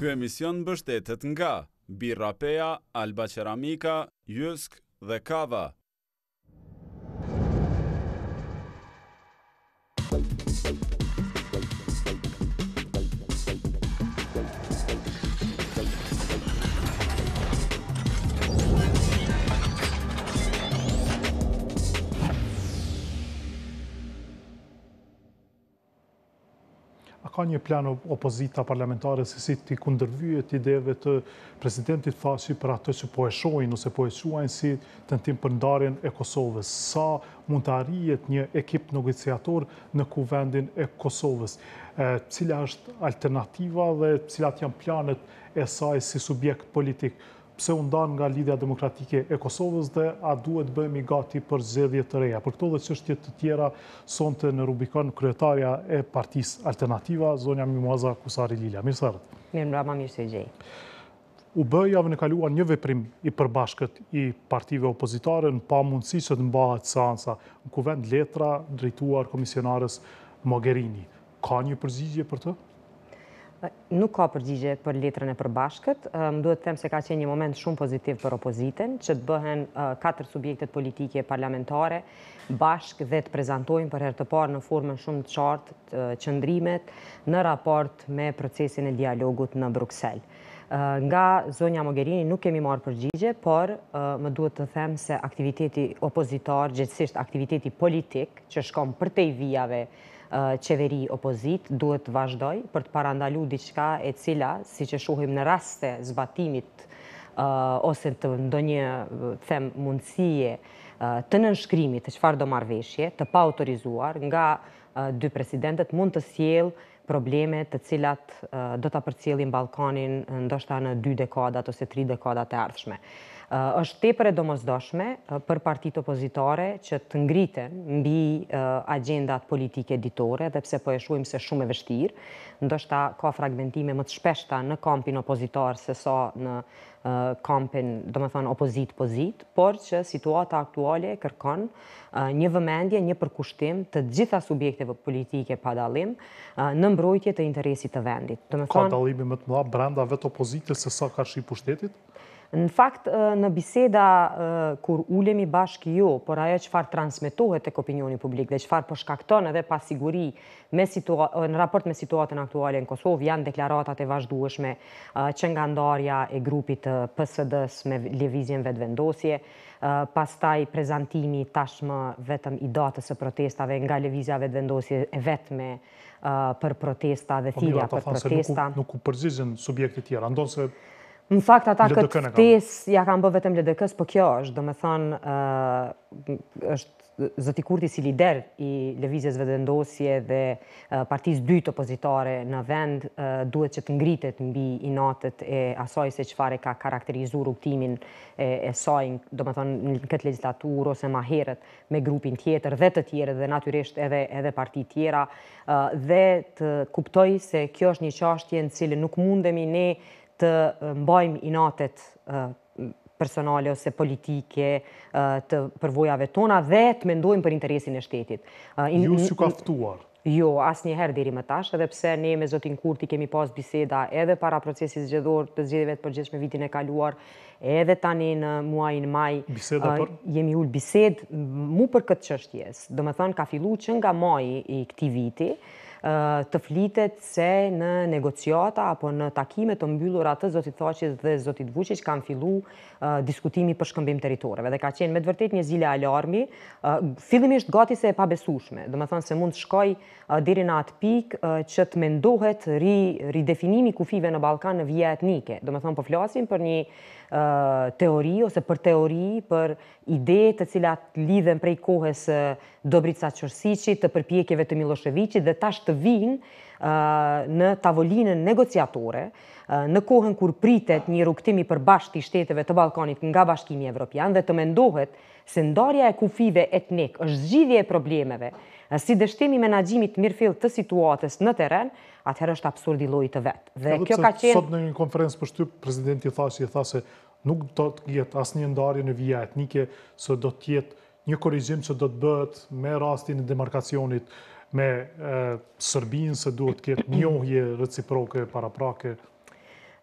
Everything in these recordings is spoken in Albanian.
Ky emision mbështetet nga Birrapea, Alba Ceramika, Jysk dhe Kava. një plan opozita parlamentare se si ti kundërvyjet ideve të prezidentit fashi për ato që po eshojnë ose po eshuajnë si të në tim përndarjen e Kosovës. Sa mund të arijet një ekip negociator në kuvendin e Kosovës? Cila është alternativa dhe cilat janë planet e saj si subjekt politik pse u ndan nga lidhja demokratike e Kosovës dhe a duhet bëhemi gati për zgjedhje të reja. Për këto dhe çështje të tjera sonte në rubikon kryetaria e Partisë Alternativa zonja Mimoza Kusari Lila. Mirsar. Mirëmbrëma mirë se jeni. U bë javën e kaluar një veprim i përbashkët i partive opozitare në pamundësi që të mbahet seanca në kuvend letra drejtuar komisionarës Mogherini. Ka një përgjigje për të? Nuk ka përgjigje për letrën e përbashkët. Më duhet të them se ka qenë një moment shumë pozitiv për opozitën, që të bëhen katër subjektet politike parlamentare bashkë dhe të prezentojnë për herë të parë në formën shumë të qartë të qëndrimet në raport me procesin e dialogut në Bruxelles. Nga zonja Mogherini nuk kemi marë përgjigje, por më duhet të them se aktiviteti opozitar, gjithësisht aktiviteti politik që shkom për te i vijave nështë, Eh, qeveri opozit duhet të vazhdoj për të parandalu diqka e cila, si që shuhim në raste zbatimit eh, ose të ndonjë them mundësie eh, të nënshkrimit të qfar do marveshje, të pa autorizuar nga dy presidentet mund të siel probleme të cilat do të apërcjelin Balkanin ndoshta në dy dekodat ose tri dekodat e ardhshme është tepër e domosdoshme për partitë opozitore që të ngriten mbi agendat politike ditore, dhe pse po e shuim se shumë e vështirë, ndoshta ka fragmentime më të shpeshta në kampin opozitar se sa në kampin, do më thonë, opozit-pozit, por që situata aktuale kërkon një vëmendje, një përkushtim të gjitha subjekteve politike pa dalim në mbrojtje të interesit të vendit. Ka dalimi më të mëla brenda vetë opozitës se sa ka shi pushtetit? Në fakt, në biseda kur ulemi bashkë jo, por ajo qëfar transmitohet e kopinjoni publik dhe qëfar përshkakton po edhe pasiguri në raport me situatën aktuale në Kosovë, janë deklaratat e vazhdueshme që nga ndarja e grupit PSD-s me levizjen vetë vendosje, pas taj prezentimi tashmë vetëm i datës e protestave nga levizja vetë vendosje e vetëme për protesta dhe tira po, për protesta. Nuk u përzizin subjektit tjera, ndonë se Në fakt, ata këtë ftes ja kam bëve vetëm LDK-s, po kjo është, do me thanë, është Zoti Kurti si lider i Levizjes Vedendosje dhe uh, partiz dytë opozitare në vend duhet që të ngritet mbi i natët e asoj se qëfare ka karakterizur uktimin e, e saj, do me në këtë legislaturë ose ma herët me grupin tjetër dhe të tjere dhe naturisht edhe, edhe parti tjera dhe të kuptoj se kjo është një qashtje në cilë nuk mundemi ne të mbajmë inatet personale ose politike të përvojave tona dhe të mendojmë për interesin e shtetit. ju si kaftuar? Jo, asë njëherë diri më tash, edhe pse ne me Zotin Kurti kemi pas biseda edhe para procesit zgjedor të zgjedeve të përgjeshme vitin e kaluar, edhe tani në muajin maj, biseda për? jemi ullë bised mu për këtë qështjes. dëmë thënë, ka fillu që nga maj i këti viti, të flitet se në negociata apo në takimet të mbyllur atë zotit Thoqit dhe zotit Vucic kanë fillu diskutimi për shkëmbim teritoreve dhe ka qenë me të vërtet një zile alarmi, fillimisht gati se e pabesushme, dhe më thonë se mund të shkoj diri në atë pik që të mendohet ri, ridefinimi kufive në Balkan në vje etnike, dhe më thonë përflasim po për një teori ose për teori, për ide të cilat lidhen prej kohës Dobrica Qërsiqit, të përpjekjeve të Miloševiqit dhe tash të vinë në tavolinën negociatore, në kohën kur pritet një rukëtimi për bashkë të shteteve të Balkanit nga bashkimi evropian dhe të mendohet se ndarja e kufive etnik është zgjidhje e problemeve, si dështimi menagjimit mirëfil të situatës në teren, atëherë është absurd i lojit të vetë. Dhe kjo ka qenë... Sot në një konferencë për shtypë, prezidenti thasë, i se nuk do të jetë asë një ndarje në vijet, nike se do të jetë një korizim që do të bëhet me rastin e demarkacionit, me Sërbinë se duhet të ketë njohje reciproke, paraprake,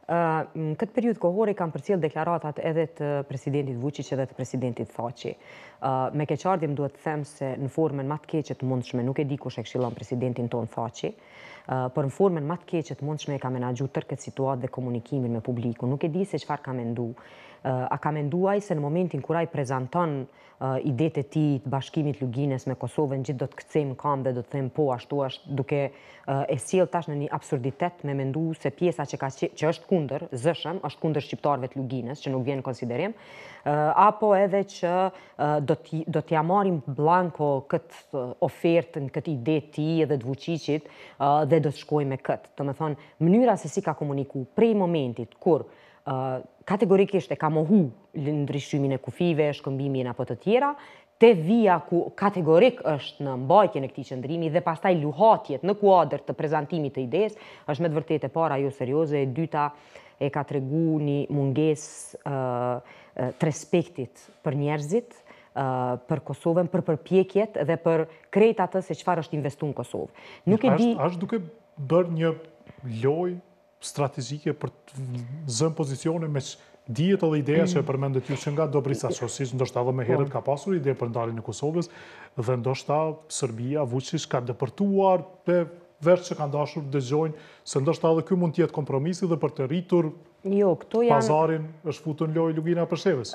këtë periut kohore kam cilë deklaratat edhe të presidentit Vucic edhe të presidentit Thaci. Me keqardim duhet të them se në formën matë keqet mundshme nuk e di kush e presidentin ton Thaci për në formën matë keqet mund shme e ka menagju tërket situatë dhe komunikimin me publiku. Nuk e di se qëfar ka mendu, a ka menduaj se në momentin kura i prezentan idet e ti të bashkimit Luginës me Kosovën, gjithë do të këcim kam dhe do të them po ashtu ashtu duke e siel tash në një absurditet me mendu se pjesa që, që është kunder, zëshëm, është kunder shqiptarve të Luginës, që nuk vjenë konsiderim, apo edhe që do t'ja marim blanko këtë ofertën, këtë ide ti edhe të vëqicit dhe do të shkoj me këtë. Të me thonë, mënyra se si ka komuniku, prej momentit, kur kategorikisht e ka mohu ndryshimin e kufive, shkëmbimin apo të tjera, te via ku kategorik është në mbajtjen e këtij qëndrimi dhe pastaj luhatjet në kuadrë të prezantimit të ides, është me të vërtetë e para jo serioze, e dyta e ka tregu një munges të respektit për njerëzit, për Kosovën, për përpjekjet dhe për krejt atë se qëfar është investu në Kosovë. Nuk e di... Ashtë duke bërë një lojë strategjike për të zënë pozicione me dijet edhe ideja që e përmendet ju që nga dobri sa ndoshta dhe me herët po. ka pasur ide për ndarin e Kosovës, dhe ndoshta Serbia, Vucic, ka dëpërtuar për vërë që kanë dashur dëgjojnë, se ndështë ta dhe kjo mund tjetë kompromisi dhe për të rritur jo, pazarin është futën lojë Lugina Përsheves.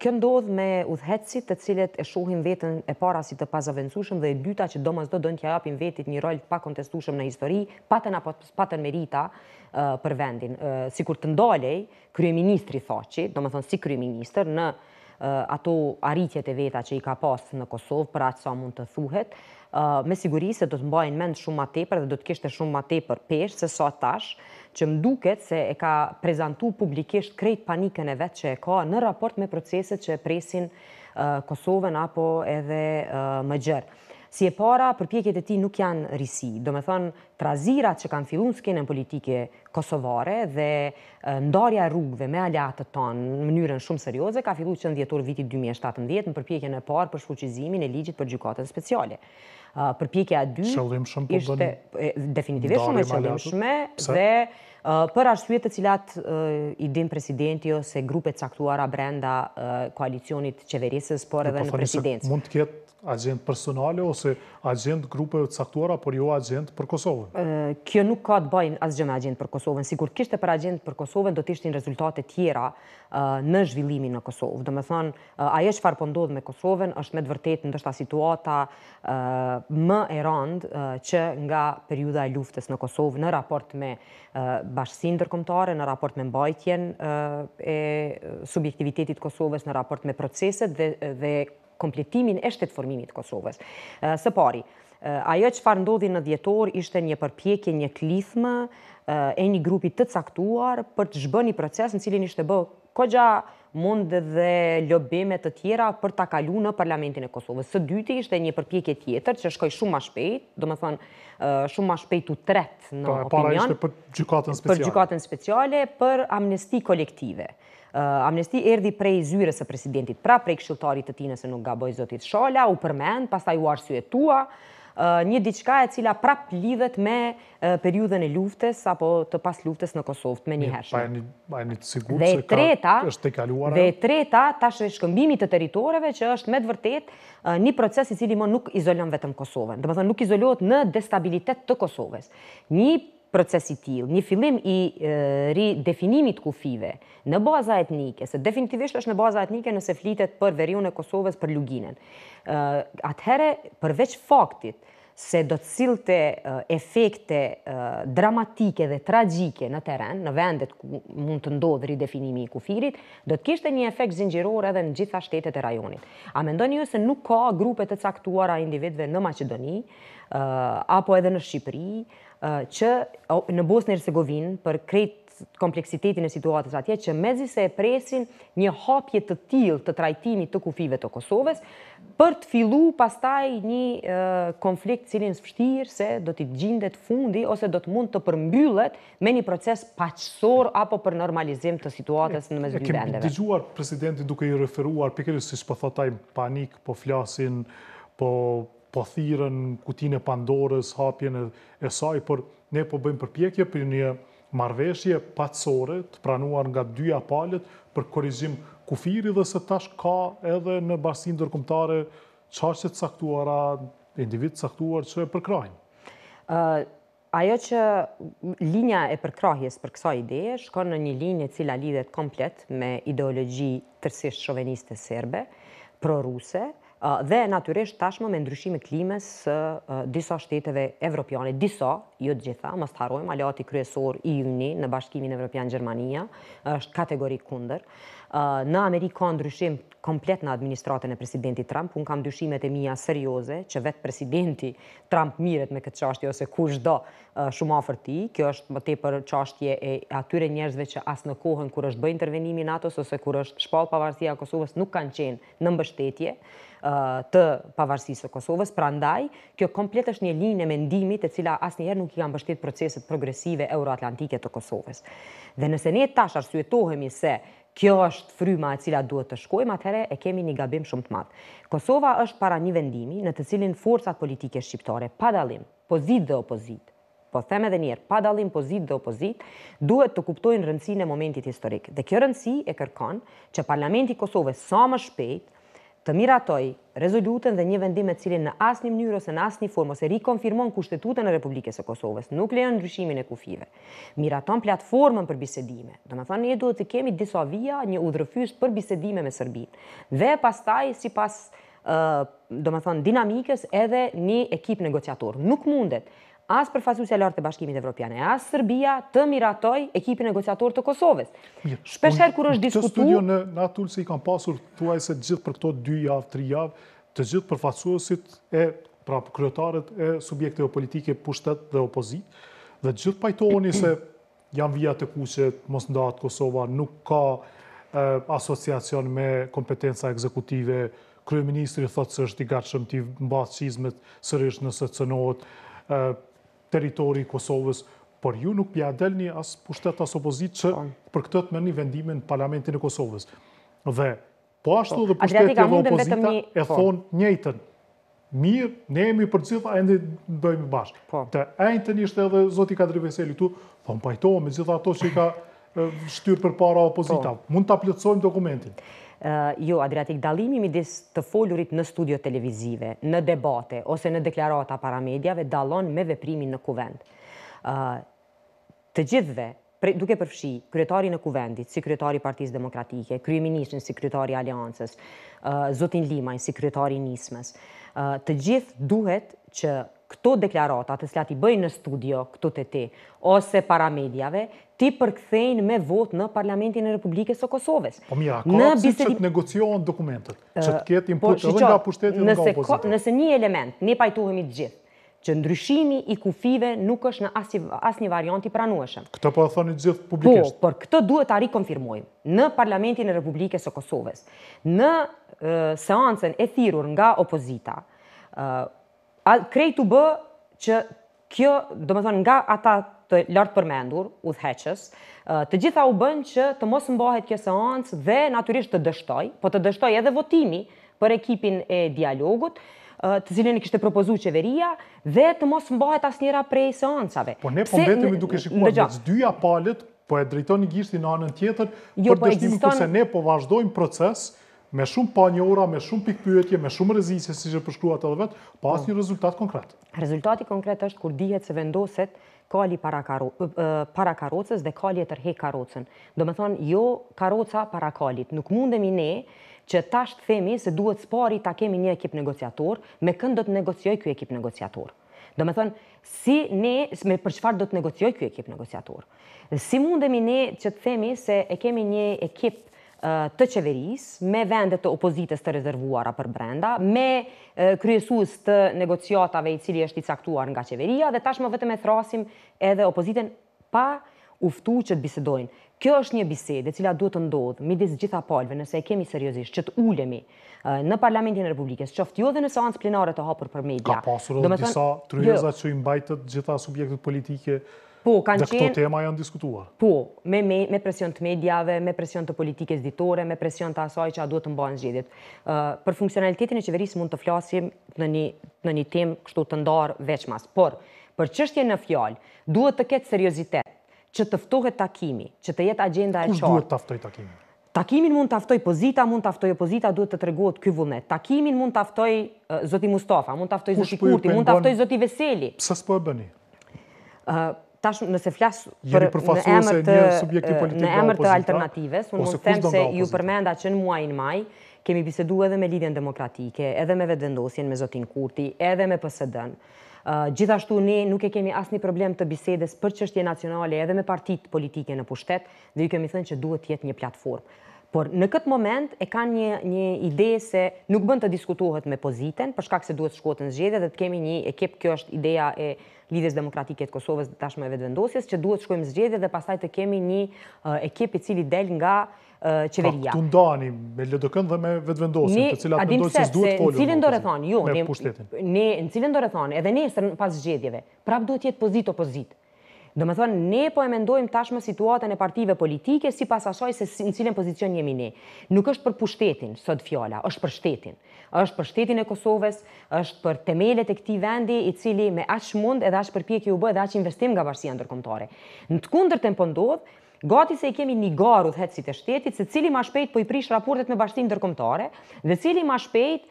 Kjo ndodhë me udhetsit të cilet e shohin vetën e para si të pazavendësushëm dhe e dyta që do mësdo dënë tja apin vetit një rol pa kontestushëm në histori, patën apo patën merita për vendin. Si kur të ndalej, kryeministri thaci, do më thonë si kryeminister në ato arritjet e veta që i ka pasë në Kosovë, për atë sa mund të thuhet, me siguri se do të mbajnë mend shumë më tepër dhe do të kishte shumë më tepër pesh se sa tash, që më duket se e ka prezantuar publikisht krejt panikën e vetë që e ka në raport me proceset që e presin Kosovën apo edhe më gjerë si e para, përpjekjet e ti nuk janë risi. Do me thonë, trazirat që kanë fillun s'kene në politike kosovare dhe ndarja rrugëve me aljatët tonë në mënyrën shumë serioze ka fillu që në djetur vitit 2017 në përpjekjen e parë për shfuqizimin e ligjit për gjukatën speciale. Përpjekja 2 po ishte definitivisht shumë e qëllimshme dhe për arsye të cilat i din presidenti ose grupet caktuara brenda koalicionit qeverisës, por edhe në presidencë. Mund të ketë agent personale ose agent grupe caktuara, por jo agent për Kosovën? Kjo nuk ka të bajnë asgjë me agent për Kosovën. Si kur kishte për agent për Kosovën, do të një rezultate tjera në zhvillimin në Kosovë. Do me thonë, aje që farë pëndodhë po me Kosovën, është me dëvërtet vërtet dështë ta situata më e rëndë që nga periuda e luftës në Kosovë në raport me bashkësi ndërkomtare në raport me mbajtjen e subjektivitetit Kosovës në raport me proceset dhe, kompletimin e shtetë formimit Kosovës. Së pari, ajo që farë ndodhi në djetor ishte një përpjekje, një klithme e një grupi të caktuar për të zhbë një proces në cilin ishte bëhë kogja mund dhe lobimet të tjera për ta kalu në Parlamentin e Kosovës. Së dyti ishte një përpjekje tjetër që shkoj shumë ma shpejt, do më thonë shumë ma shpejt u tret në opinion. Para ishte për gjukatën speciale. Për gjukatën speciale, për amnesti kolektive. Amnesti erdi prej zyres e presidentit, pra prej kshiltarit të tine se nuk gaboj zotit shala, u përmend, pas ta ju tua, Eh, një diçka e cila prap lidhet me eh, periudhën e luftës apo të pas luftës në Kosovë të me një hershme. Pa të sigur dhe treta, ka, është të kaluar e? treta, tashve shkëmbimi të teritoreve që është me vërtet eh, një proces i cili më nuk izolon vetëm Kosovën. Dhe më thënë nuk izolohet në destabilitet të Kosovës. Një procesi tjilë, një fillim i ridefinimit kufive në baza etnike, se definitivisht është në baza etnike nëse flitet për veriun e Kosovës për luginën. Atëhere, përveç faktit se do të cilte efekte dramatike dhe tragike në teren, në vendet ku mund të ndodhë ridefinimi i kufirit, do të kishte një efekt zingjiror edhe në gjitha shtetet e rajonit. A mendoni ju se nuk ka grupet të caktuara individve në Macedoni, apo edhe në Shqipëri, që në Bosnë e Rsegovinë për krejt kompleksitetin e situatës atje, që mezi se e presin një hapje të tilë të trajtimi të kufive të Kosovës për të filu pastaj një konflikt cilin së fështirë se do t'i gjindet fundi ose do t'mund të përmbyllet me një proces paqësor apo për normalizim të situatës në dy vendeve. E kemë digjuar presidentin duke i referuar pikerës si shpëthotaj po panik, po flasin, po po thirën kutinë e pandores, hapjen e, saj, por ne po bëjmë përpjekje për një marveshje patësore të pranuar nga dyja palet për korizim kufiri dhe se tash ka edhe në basin dërkomtare qashtet saktuara, individ saktuar që e përkrajnë. ajo që linja e përkrahjes për kësa ideje shkon në një linje cila lidhet komplet me ideologji tërsisht shoveniste serbe, pro-ruse, dhe natyresht tashmë me ndryshime klimës së disa shteteve evropiane. Disa, jo të gjitha, më starojmë, alati kryesor i uni në bashkimin evropian-Gjermania, është kategori kunder. Në Amerikë ka ndryshim komplet në administratën e presidenti Trump, unë kam ndryshimet e mija serioze, që vetë presidenti Trump miret me këtë qashtje ose ku shdo shumë afer ti, kjo është më te për qashtje e atyre njerëzve që asë në kohën kur është bëjë intervenimin atës ose kur është shpalë pavarësia Kosovës nuk kanë qenë në mbështetje, të pavarësisë të Kosovës, pra ndaj, kjo komplet është një linë e mendimit e cila asë njerë nuk i kam bështit proceset progresive euroatlantike të Kosovës. Dhe nëse ne tash arsuetohemi se kjo është fryma e cila duhet të shkojmë, atëherë e kemi një gabim shumë të madhë. Kosova është para një vendimi në të cilin forcat politike shqiptare, pa dalim, pozit dhe opozit, po them edhe njerë, pa dalim pozit dhe opozit, duhet të kuptojnë rëndësi në momentit historik. Dhe kjo rëndësi e kërkon që Parlamenti Kosovës sa më shpejt të miratoj rezolutën dhe një vendim me cilin në asnjë mënyrë ose në asnjë formë ose rikonfirmon kushtetutën e Republikës së Kosovës, nuk lejon ndryshimin e kufive. Miraton platformën për bisedime. Domethënë ne duhet të kemi disa vija, një udhërfys për bisedime me Serbinë. Dhe pastaj sipas ë uh, domethënë dinamikës edhe një ekip negociator. Nuk mundet as për fasusja lartë të bashkimit evropiane, as Serbia të miratoj ekipin negociator të Kosovës. Po Shpesher kur është diskutu... Që studio në atullë se i kam pasur, tu se gjithë për këto dy javë, tri javë, të gjithë për fasusit e pra kryetarët e subjekte o politike pushtet dhe opozit, dhe gjithë pajtoni se janë vija të kushet, mos ndatë Kosova, nuk ka asociacion me kompetenca ekzekutive, Kryeministri thotë se është i gatshëm të mbath qizmet sërish nëse të cënohet, teritori i Kosovës, por ju nuk pja një as pushtet asë opozit që për këtë të mërë një vendime në parlamentin e Kosovës. Dhe po ashtu dhe pushtetja dhe opozita e thonë njëjtën. Mirë, ne jemi për gjitha, e ndë dojmë bashkë. Dhe po. e të njështë edhe Zoti Kadri Veseli tu, thonë po pajtohë me gjitha ato që i ka shtyrë për para opozita. Po. Mund të aplëtsojmë dokumentin jo Adriatik Dalimi midis të folurit në studio televizive, në debate ose në deklarata para medjave dalon me veprimin në kuvend. Të gjithve, duke përfshi kryetari në kuvendit, si kryetari Partisë Demokratike, kryeministrin si kryetari Aliancës, Zotin Limaj si kryetari Nismës, të gjithë duhet që këto deklaratat të cilat i bëjnë në studio këto te ti ose para medjave, ti përkthejnë me votë në Parlamentin e Republikës së Kosovës. Po mira, ka në që të negociohen dokumentet, që të ketë input po, edhe nga pushtetit dhe nga opozita. nëse një element, ne pajtuhemi të gjithë, që ndryshimi i kufive nuk është në asnjë variant i pranueshëm. Këtë po e thoni të gjithë publikisht. Po, por këtë duhet ta rikonfirmojmë në Parlamentin e Republikës së Kosovës. Në seancën e thirrur nga opozita, krejtu bë që kjo, do më thonë, nga ata të lartë përmendur, u dheqës, të gjitha u bënë që të mos mbahet kjo seancë dhe naturisht të dështoj, po të dështoj edhe votimi për ekipin e dialogut, të cilin i kishte propozu qeveria dhe të mos mbahet asnjëra prej seancave. Po ne po mbetemi duke shikuar të dyja palët, po e drejtoni gjishti gishtin në anën tjetër jo, për po dështimin kurse ne po vazhdojmë proces me shumë pa një ora, me shumë pikpyetje, me shumë rezicje, si që përshkruat edhe vetë, pa një po. rezultat konkret. Rezultati konkret është kur dihet se vendoset kali para karocës dhe kali e tërhe karocën. Do me thonë, jo karoca para kalit. Nuk mundemi ne që tashtë themi se duhet spari ta kemi një ekip negociator, me kënd do të negocioj kjo ekip negociator. Do me thonë, si ne, me për qëfar do të negocioj kjo ekip negociator. Si mundemi ne që të themi se e kemi një ekip negociator, të qeverisë, me vendet të opozitës të rezervuara për brenda, me kryesus të negociatave i cili është i caktuar nga qeveria, dhe tashmë vetëm e thrasim edhe opoziten pa uftu që të bisedojnë. Kjo është një bisedë e cila duhet të ndodhë midis gjitha palëve nëse e kemi seriozisht që të ulemi në Parlamentin e Republikës, qoftë jo dhe në seancë plenare të hapur për media. Ka pasur edhe disa jo. thon... që i mbajtët gjitha subjektet politike Po, kanë qenë... Dhe këto tema janë diskutuar? Po, me presion të medjave, me presion të politikës ditore, me presion të asaj që a duhet të mba në zgjedit. Për funksionalitetin e qeverisë mund të flasim në një tem kështu të ndarë veçmas. Por, për qështje në fjallë, duhet të ketë seriositet, që të ftohet takimi, që të jetë agenda e qartë. Kus duhet të aftoj takimi? Takimin mund të aftoj pozita, mund të aftoj opozita, duhet të tregojt ky vullnet. Takimin mund të aftoj Zoti Mustafa, mund të aftoj Zoti po Kurti, mund të Zoti Veseli. Sa s'po e bëni? tash nëse flas për në emër të në emër të alternativës, unë mund të them se ju përmenda që në muajin maj kemi biseduar edhe me Lidhjen Demokratike, edhe me vetëvendosjen me Zotin Kurti, edhe me PSD-n. Uh, gjithashtu ne nuk e kemi asnjë problem të bisedes për çështje nacionale edhe me partitë politike në pushtet dhe ju kemi thënë që duhet të jetë një platformë. Por në këtë moment e kanë një një ide se nuk bën të diskutohet me pozitën, për shkak se duhet të shkohet në zgjedhje dhe të kemi një ekip, kjo është ideja e Lidhjes Demokratike të Kosovës tashmë e vetëvendosjes, që duhet të shkojmë në zgjedhje dhe pastaj të kemi një ekip i cili del nga qeveria. Pra, të ndani me LDK-n dhe me vetëvendosjen, të cilat mendojnë se duhet folur. Në cilën do rrethon? Ju? Jo, ne, në cilën do rrethon? Edhe nesër pas zgjedhjeve. Prap duhet të jetë pozit opozit. Do më thonë, ne po e mendojmë tashme situatën e partive politike si pas asoj se në cilën pozicion jemi ne. Nuk është për pushtetin, sot fjola, është për shtetin. është për shtetin e Kosovës, është për temelet e këti vendi i cili me ashtë mund edhe ashtë përpjek u bë, edhe ashtë investim nga bashkësia ndërkomtare. Në të kundër të mpëndodhë, po Gati se i kemi një garu dhecit e shtetit, se cili ma shpejt po i prish raportet me bashkëtin dërkomtare, dhe cili ma shpejt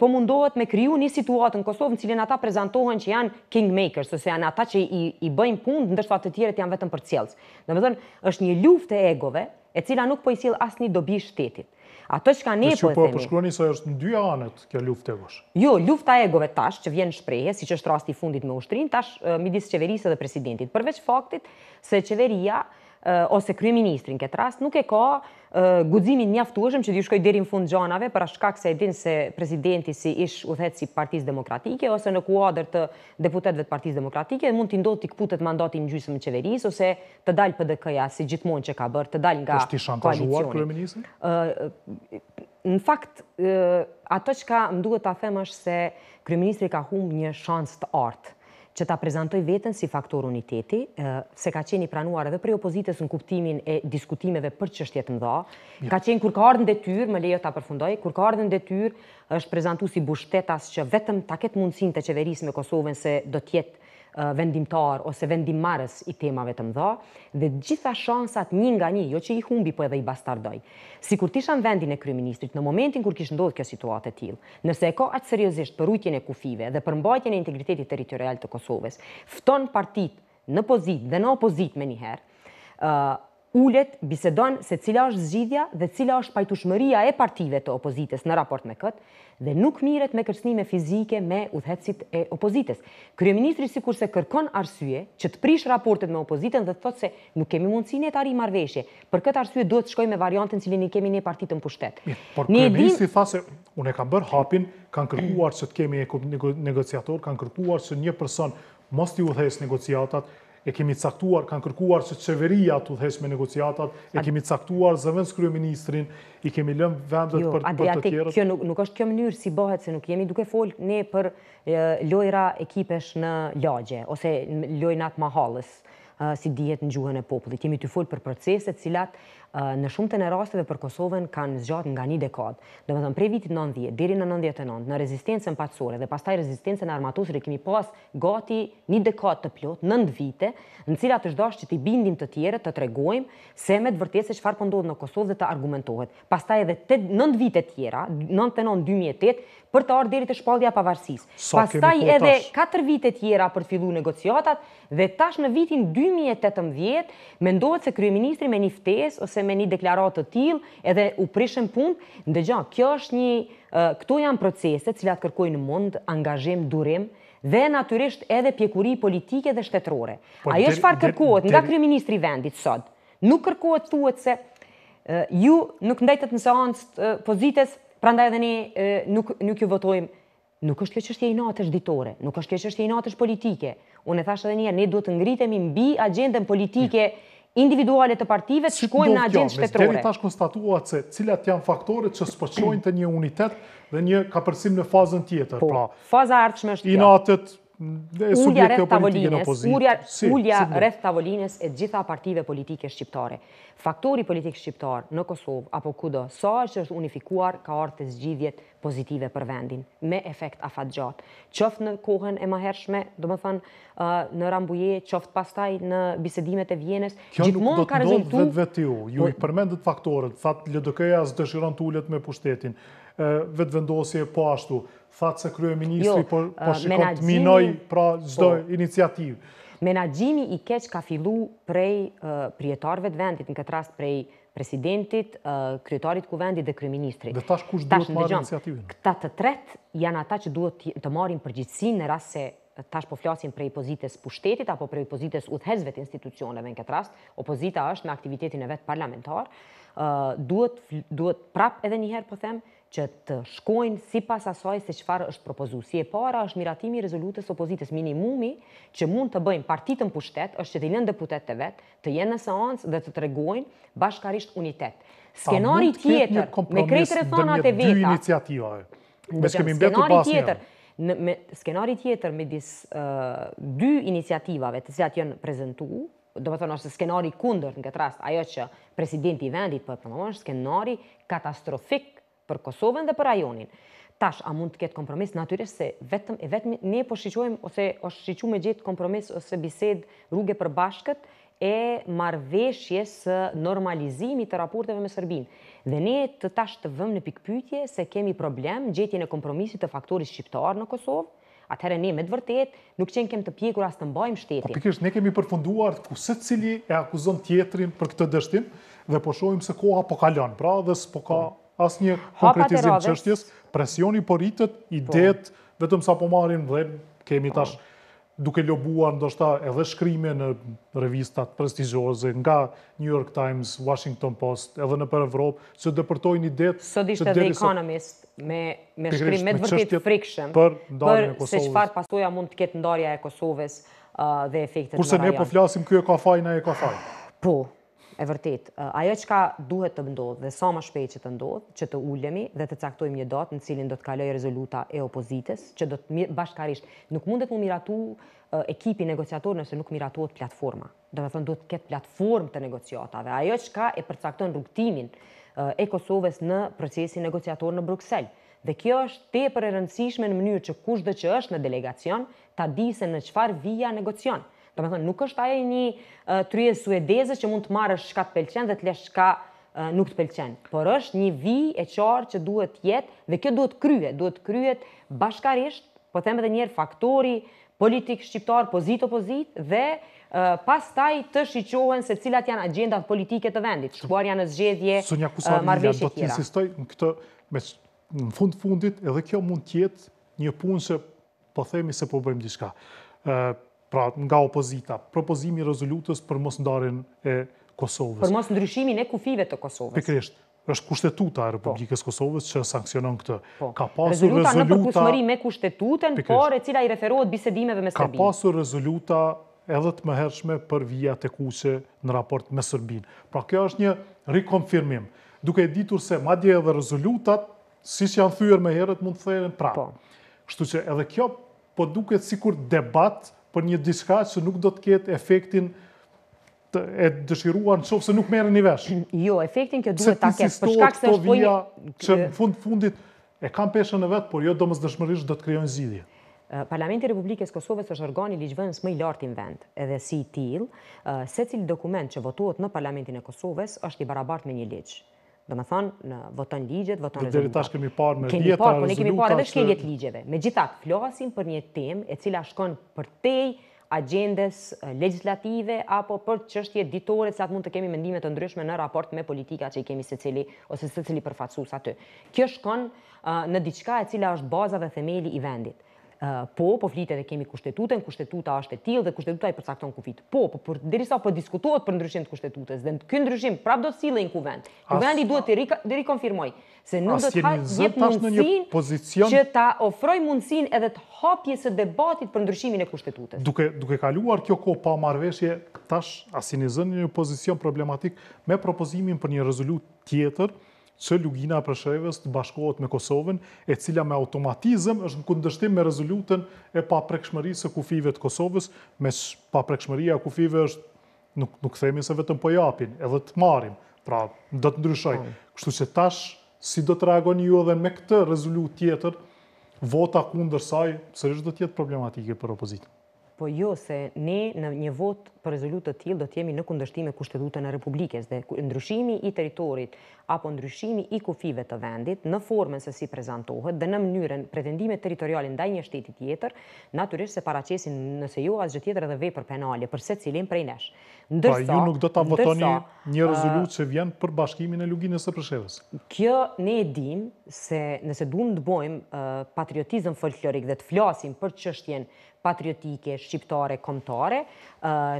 po mundohet me kryu një situatë në Kosovë në cilin ata prezentohen që janë kingmakers, ose janë ata që i, i bëjmë punë, ndërshtu atë të tjere janë vetëm për cjelës. Dhe me thënë, është një luft e egove, e cila nuk po i sil asë një dobi shtetit. Ato që ka ne po e po themi. Po përshkroni se është në dy anët kjo luftë e gosh. Jo, lufta e egove tash që vjen shprehje, siç është rasti i fundit me ushtrin, tash midis qeverisë dhe presidentit. Përveç faktit se qeveria Eh, ose kryeministrin në këtë rast nuk e ka uh, guximin mjaftueshëm që di shkojë deri në fund gjanave për ashkak se e din se presidenti si ish si Partisë Demokratike ose në kuadër të deputetëve të Partisë Demokratike mund të ndodhë të kputet mandati në gjysmën e qeverisë ose të dalë PDK-ja si gjithmonë që ka bërë, të dalë nga koalicioni. Është i shantazhuar eh, në fakt ato që ka më duhet ta them është se kryeministri ka hum një shans të artë që ta prezentoj vetën si faktor uniteti, se ka qeni pranuar edhe prej opozites në kuptimin e diskutimeve për që më dha, ka qeni kur ka ardhën dhe tyrë, me lejo ta përfundoj, kur ka ardhën dhe tyrë është prezentu si bushtetas që vetëm ta ketë mundësin të qeverisë me Kosovën se do tjetë vendimtar ose vendim marës i temave të mdha, dhe gjitha shansat një nga një, jo që i humbi po edhe i bastardoj. Si kur tisha në vendin e kryministrit, në momentin kur kishë ndodhë kjo situatë e tilë, nëse e ka atë seriosisht për ujtjen e kufive dhe për mbajtjen e integritetit territorial të Kosovës, fton partit në pozit dhe në opozit me njëherë, ullet bisedon se cila është zgjidhja dhe cila është pajtushmëria e partive të opozites në raport me këtë, dhe nuk miret me kërsnime fizike me udhëhecit e opozites. Kryeministri si kurse kërkon arsye që të prish raportet me opozitën dhe thotë se nuk kemi mundësin e tari marveshje, për këtë arsye duhet të shkoj me variantën cilin i kemi një partitë në pushtet. Por kryeministri tha se unë e kam bërë hapin, kanë kërkuar që të kemi negociator, kanë kërkuar që një person mos t'i udhes negociatat, e kemi caktuar, kanë kërkuar që qeveria të dhehes me negociatat, e kemi caktuar zëvën së kryo ministrin, i kemi lëmë vendet jo, për të kjerët. Kjo nuk është kjo mënyrë si bëhet, se nuk jemi duke folë ne për lojra ekipesh në lagje, ose lojnat mahalës, si dihet në gjuhën e popullit. Jemi të folë për proceset cilat në shumë të në rasteve për Kosovën kanë zgjatë nga një dekadë. Dhe më thëmë, prej vitit 90, diri në 99, në rezistencën patsore dhe pastaj rezistencën armatusëri, kemi pas gati një dekadë të plot, nëndë vite, në cilat është dashë që ti bindim të tjere të tregojmë se me të vërtese që farë pëndodhë po në Kosovë dhe të argumentohet. Pastaj edhe të, nëndë vite tjera, 99-2008, për të ardhë diri të shpaldja pavarësis. So, pastaj po edhe 4 vite tjera për të fillu negociatat dhe tash në vitin 2018, mendohet se Kryeministri me një ftes ose ose me një deklarat të tilë edhe u prishën punë. Ndëgja, kjo është një, këto janë proceset cilat kërkojnë mund, angazhim, durim, dhe natyrisht edhe pjekuri politike dhe shtetërore. Po, Ajo është farë kërkohet nga kërë ministri vendit sot. Nuk kërkohet tuet se ju nuk ndajtet në seancë pozites, pra ndaj edhe ne nuk, nuk ju votojmë. Nuk është kjo i natë ditore, nuk është kjo i natë politike. Unë e thashtë edhe një, ne duhet të ngritemi mbi agendën politike individuale të partive të shkojnë në agendë shtetërore. Deri tash konstatuat se cilat janë faktorët që spëqojnë të një unitet dhe një kapërcim në fazën tjetër. Po, pra, faza artëshme është kjo. Inatet, Ullja rreth tavolines, ullja rreth tavolines e gjitha partive politike shqiptare. Faktori politik shqiptar në Kosovë, apo kudo, sa është është unifikuar, ka të zgjidhjet pozitive për vendin, me efekt afat gjatë. Qoftë në kohën e maherëshme, do më thënë, uh, në Rambuje, qoftë pastaj në bisedimet e vjenës, gjithmonë ka rezultu... Kjo nuk do të ndodhë vetë ju, ju i po- përmendit faktorët, thatë LDK-ja zë dëshiron të ullet me pushtetin, uh, vetë vendosje po ashtu, thatë se krye ministri, jo, por shikot të minoj pra zdo po. iniciativë. Menagjimi i keq ka fillu prej prijetarve të vendit, në këtë rast prej presidentit, kryetarit ku vendit dhe kryeministrit. Dhe tash kush duhet marrë iniciativin? Këta të tret janë ata që duhet të marrin përgjithsin në rast se tash po flasin prej pozites pushtetit apo prej pozites uthezve të institucioneve në këtë rast, opozita është me aktivitetin e vetë parlamentar, duhet prap edhe njëherë po themë, që të shkojnë si pas asaj se qëfar është propozu. Si e para është miratimi rezolutës opozitës minimumi që mund të bëjmë partitën pushtet, është që të lënë deputet të vetë, të jenë në seancë dhe të regojnë bashkarisht unitet. Skenari tjetër, me krejtë rethonat e veta... Dhe një dy iniciativa, e. Me shkemi mbetur pas një. Me skenari tjetër, me disë dy iniciativave të cilat jenë prezentu, do më skenari kundër në këtë rast, ajo që presidenti i vendit për po, po, po, të skenari katastrofik për Kosovën dhe për rajonin. Tash, a mund të ketë kompromis? Natyrisht se vetëm e vetëm ne po shqyqojmë ose o shqyqu me gjithë kompromis ose bised rrugë për bashkët e marveshje së normalizimi të raporteve me Sërbin. Dhe ne të tash të vëmë në pikpytje se kemi problem gjetjen e kompromisit të faktorit shqiptar në Kosovë, Atëherë ne me të vërtet nuk qenë kem të pjekur as të mbajmë shtetin. Po pikërisht ne kemi përfunduar ku se cili e akuzon tjetrin për këtë dështim dhe po shohim se koha po kalon. Pra dhe s'po ka asë një konkretizim qështjes, presioni për po rritët, po. idet, vetëm sa po marim dhe kemi po. tash duke lobuar ndoshta edhe shkrime në revistat prestigjose nga New York Times, Washington Post, edhe në për Evropë, që dëpërtojnë i detë... Sot ishte dhe ekonomist me, shkrim me të vërtit frikshëm për, për se qëfar pasuja mund të ketë ndarja e Kosovës uh, dhe efektet Kurse në rajon. Kurse ne po flasim, kjo e ka fajnë e ka fajnë. Po, E vërtet, ajo që ka duhet të ndodhë dhe sa më shpejt që të ndodhë, që të ullemi dhe të caktojmë një datë në cilin do të kaloj rezoluta e opozites, që do të bashkarisht nuk mundet mu miratu ekipi negociator nëse nuk miratuot platforma. Do të thënë, duhet të ketë platform të negociatave. Ajo që ka e përcakton rrugtimin e Kosovës në procesi negociator në Bruxelles. Dhe kjo është te për e rëndësishme në mënyrë që kush dhe që është në delegacion, ta di se në qëfar vija negocion me nuk është aje një tryje suedeze që mund të marrë shka të pelqen dhe të lesh shka nuk të pelqen. Por është një vi e qarë që duhet jetë dhe kjo duhet kryet, duhet kryet bashkarisht, po them edhe njerë faktori politik shqiptar pozit-opozit dhe pas taj të shqyqohen se cilat janë agendat politike të vendit, shkuar janë zgjedhje Sonja Kusar, uh, tjera. do në këtë, me, në fund fundit, edhe kjo mund tjetë një punë që po themi se po bëjmë pra nga opozita, propozimi rezolutës për mos ndarin e Kosovës. Për mos ndryshimin e kufive të Kosovës. Pikrisht, është kushtetuta e po. Republikës Kosovës që sankcionon këtë. Po. Ka pasur rezoluta, në përkusmëri me kushtetuten, por e cila i referohet bisedimeve me Serbinë. Ka pasur rezoluta edhe të më për vija të kuqe në raport me Serbinë. Pra kjo është një rekonfirmim, duke ditur se madje edhe rezolutat, si që janë thyër me herët, mund të thejen pra. Po. Shtu që edhe kjo po duket si kur debatë, për një diska që nuk do të ketë efektin të e dëshirua në qovë se nuk merë një vesh. Jo, efektin kjo duhet ta ketë. Se ti sistohet këto po vija që në fund fundit e kam peshen e vetë, por jo do mësë dëshmërishë do të kryojnë zidhje. Parlamenti Republikës Kosovës është organi liqëvënës më i lartë në vend, edhe si i til, se cilë dokument që votuot në Parlamentin e Kosovës është i barabart me një liqë. Do më thonë, në voton ligjet, voton rezultat. Dhe tash kemi parë me kemi djeta, parë, rezultat. Po ne kemi parë edhe shkeljet ligjeve. Me gjithat, flasim për një tem e cila shkon për tej agendes legislative apo për qështje ditore cilat mund të kemi mendimet të ndryshme në raport me politika që i kemi se cili ose se cili përfatsus aty. Kjo shkon në diçka e cila është baza dhe themeli i vendit po, po flitet e kemi kushtetutën, kushtetuta është e tillë dhe kushtetuta i përcakton kufit. Po, po por derisa po diskutohet për ndryshim të kushtetutës, dhe ky ndryshim prap do të sillej në kuvent. Kuvendi duhet të rikonfirmoj se nuk do të jep mundësinë pozicion... që ta ofroj mundësinë edhe të hapjes së debatit për ndryshimin e kushtetutës. Duke duke kaluar kjo kohë pa marveshje, tash asini zënë në një pozicion problematik me propozimin për një rezolutë tjetër, që Lugina e Preshevës të bashkohet me Kosovën, e cila me automatizëm është në kundështim me rezolutën e paprekshmërisë e kufive të Kosovës, me paprekshmëria e kufive është, nuk, nuk themi se vetëm po japin, edhe të marim, pra do të ndryshoj. Po. Kështu që tash, si do të reagoni ju edhe me këtë rezolut tjetër, vota kundër saj, sërish do të jetë problematike për opozitën po jo se ne në një vot për rezolut të tjilë do t'jemi në kundështime kushtetutën e Republikës dhe ndryshimi i teritorit apo ndryshimi i kufive të vendit në formën se si prezentohet dhe në mënyrën pretendime teritorialin ndaj një shtetit tjetër, naturisht se paracesin nëse jo asgjë tjetër edhe vej për penale, përse cilin prej neshë. Pra, ndërsa, pa, ju nuk do të votoni një rezolut që vjen për bashkimin e luginës e përshevës. Kjo ne e dim se nëse duhem të bojmë patriotizm folklorik dhe të flasim për qështjen patriotike, shqiptare, komtare,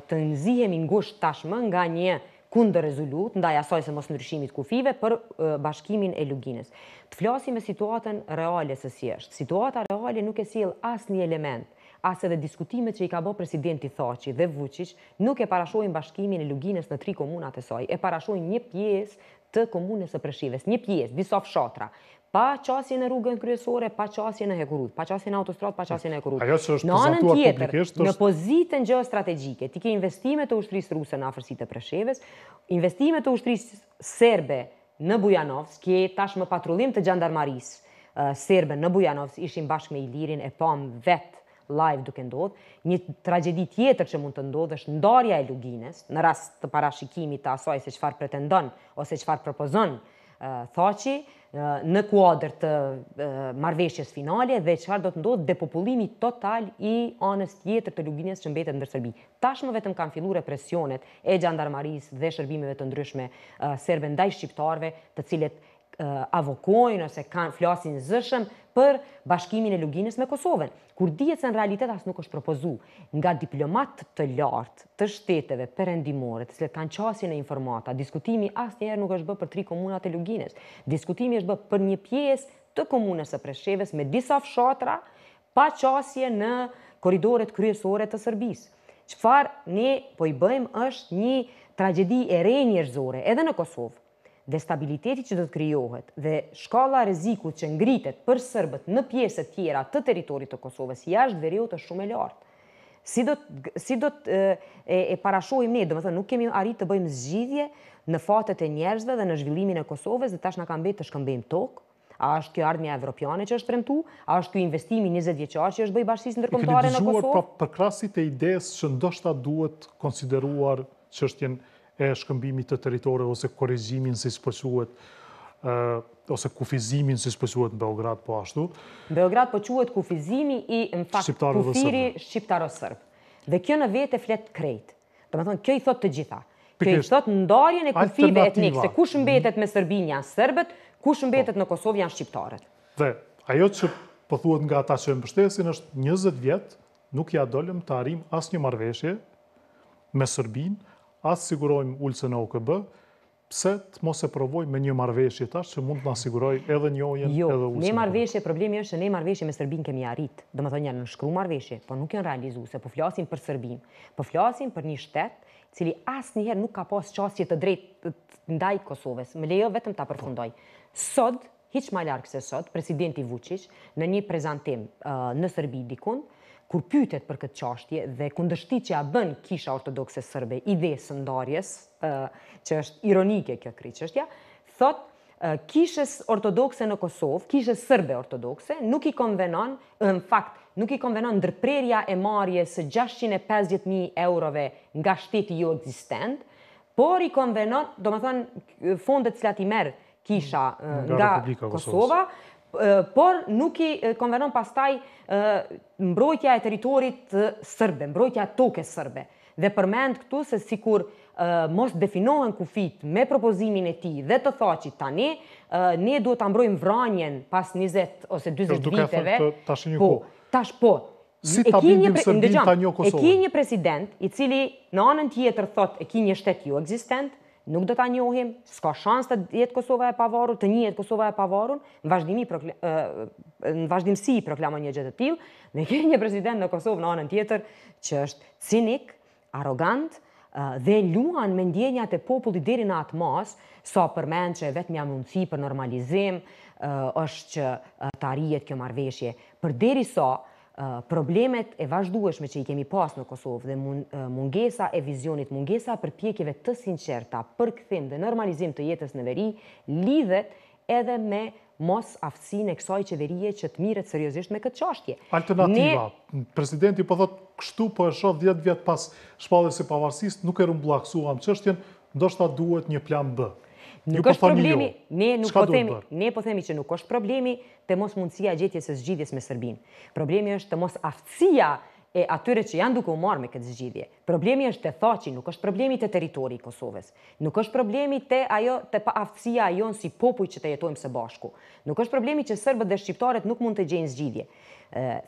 të nëzihemi ngusht tashmë nga një kundë rezolut, ndaj asoj se mos ndryshimit kufive, për bashkimin e luginës. Të flasim e situatën reale së si Situata reale nuk e siel as një element asë edhe diskutimet që i ka bo presidenti Thoqi dhe Vucic, nuk e parashojnë bashkimin e luginës në tri komunat e soj, e parashojnë një pjesë të komunës e preshives, një pjesë, disof shotra, pa qasje në rrugën kryesore, pa qasje në hekurut, pa qasje në autostrat, pa qasje në hekurut. Ajo që është në anën tjetër, është... në pozitën gjë strategjike, ti ke investime të ushtrisë ruse në afërsit e preshives, investime të ushtrisë serbe në Bujanovs, ke tashmë patrullim të gjandarmarisë, eh, serbe në Bujanovs ishin bashkë me Ilirin e pam vetë live duke ndodhë, një tragedi tjetër që mund të ndodhë është ndarja e Luginës, në rast të parashikimit të asaj se qëfar pretendon ose qëfar propozon thaci, në kuadrë të marveshjes finale dhe qëfar do të ndodhë depopulimi total i anës tjetër të Luginës që mbetet ndër Serbi. Tashmë vetëm kanë e represionet e gjandarmaris dhe shërbimeve të ndryshme serbe ndaj shqiptarve të cilet avokojnë ose kanë flasin zëshëm për bashkimin e Luginës me Kosovën, kur dihet se në realitet asë nuk është propozu nga diplomat të lartë të shteteve perëndimore, të cilët kanë qasje e informata, diskutimi asnjëherë nuk është bë për tri komunat e Luginës. Diskutimi është bë për një pjesë të komunës së presheves me disa fshatra pa qasje në korridoret kryesore të Serbisë. Çfarë ne po i bëjmë është një tragjedi e re njerëzore edhe në Kosovë, dhe stabiliteti që do të kryohet dhe shkalla rezikut që ngritet për sërbët në pjesët tjera të teritorit të Kosovës, jashtë dhe është shumë e lartë. Si do, të, si do e, e parashojmë ne, dhe më thënë, nuk kemi arrit të bëjmë zgjidhje në fatet e njerëzve dhe në zhvillimin e Kosovës dhe tash në kam betë të shkëmbim tokë, A është kjo ardhmja evropiane që është premtu? A është kjo investimi 20 vjeçar që është bëj bashkisë në Kosovë? Po për krasit e idesë që ndoshta duhet konsideruar çështjen e shkëmbimit të teritore ose korezimin si spësuhet ose kufizimin si spësuhet në Beograd po ashtu. Beograd po quhet kufizimi i në fakt kufiri shqiptaro-sërb. Dhe kjo në vetë e fletë krejt. Dhe me thonë, kjo i thot të gjitha. Kjo i thot ndarjen e kufive etnikë, se kush mbetet me Sërbin janë Sërbet, kush mbetet në Kosovë janë Shqiptarët. Dhe, ajo që pëthuat po nga ata që mbështesin është 20 vjetë, nuk ja dolem të arim asë një marveshje me Sërbin, asë sigurojmë ullëse në OKB, pse të mos e provoj me një marveshje tash që mund të nësiguroj edhe njojen jo, edhe ullëse në OKB. Jo, një marveshje, problemi është në marveshje me Sërbin kemi arritë, do më të njërë në shkru marveshje, po nuk janë realizu se po flasin për Sërbin, po flasin për një shtetë cili asë njëherë nuk ka posë qasje të drejtë ndaj Kosovës, me lejo vetëm të apërfundoj. Sot, hiq ma larkë se sot, presidenti Vucic, në një prezentim në Sërbidikun, kur pytet për këtë qashtje dhe kundështi që a bën kisha ortodokse sërbe i dhe sëndarjes, që është ironike kjo kriqështja, thot, kishës ortodokse në Kosovë, kishës sërbe ortodokse, nuk i konvenon, në fakt, nuk i konvenon ndërprerja e marje së 650.000 eurove nga shteti jo existent, por i konvenon, do më thonë, fondet cilat i merë kisha nga Kosova, por nuk i konveron pas taj mbrojtja e teritorit sërbe, mbrojtja toke sërbe. Dhe përmend këtu se si kur mos definohen kufit me propozimin e ti dhe të tha që tani, ne duhet të mbrojmë vranjen pas 20 ose 20 viteve. Po, tash po. Si të bindim se një Kosovë? E ki një president i cili në anën tjetër thot e ki një shtetë ju existent, nuk do të anjohim, s'ka shans të jetë Kosova e pavarur, të një jetë Kosova e pavarur, në vazhdimësi i proklamon një gjithë të til, në kërë një president në Kosovë në anën tjetër, që është cinik, arogant, dhe luan me ndjenjat e populli dheri në atë mas, sa përmen që vetë mja mundësi për normalizim, është që të arijet kjo marveshje. Për deri sa, problemet e vazhdueshme që i kemi pas në Kosovë dhe mungesa e vizionit mungesa për pjekjeve të sinqerta, për këthim dhe normalizim të jetës në veri, lidhet edhe me mos aftësin e kësoj qeverije që të miret seriosisht me këtë qashtje. Alternativa, presidenti po thotë kështu po e shoh 10 vjetë pas shpallës e pavarësisë, nuk e rëmblaksu amë qështjen, ndoshta duhet një plan bë. Nuk është problemi, ne nuk po themi, ne po themi që nuk është problemi të mos mundësia gjetjes së zgjidhjes me Serbin. Problemi është të mos aftësia e atyre që janë duke u marrë me këtë zgjidhje. Problemi është të thaçi, nuk është problemi te territori i Kosovës. Nuk është problemi te ajo te aftësia ajon si popull që të jetojmë së bashku. Nuk është problemi që serbët dhe shqiptarët nuk mund të gjejnë zgjidhje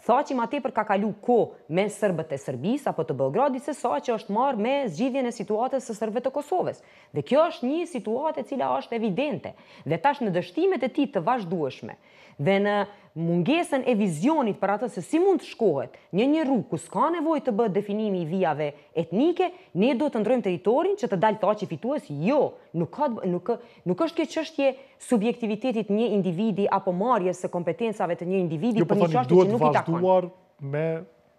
thaqim që për ka kalu ko me Sërbët e Sërbis apo të Belgradi, se sa që është marë me zgjidhjen e situatës së Sërbët e Kosovës. Dhe kjo është një situatë e cila është evidente. Dhe tash në dështimet e ti të vazhdueshme, dhe në mungesën e vizionit për atë se si mund të shkohet një një rrugë ku s'ka nevojë të bëhet definimi i vijave etnike, ne do të ndrojmë territorin që të dalë thaçi fitues, jo, nuk ka nuk nuk është kjo çështje subjektivitetit një individi apo marrjes së kompetencave të një individi jo, po për një çështje që nuk i takon. Duhet vazhduar me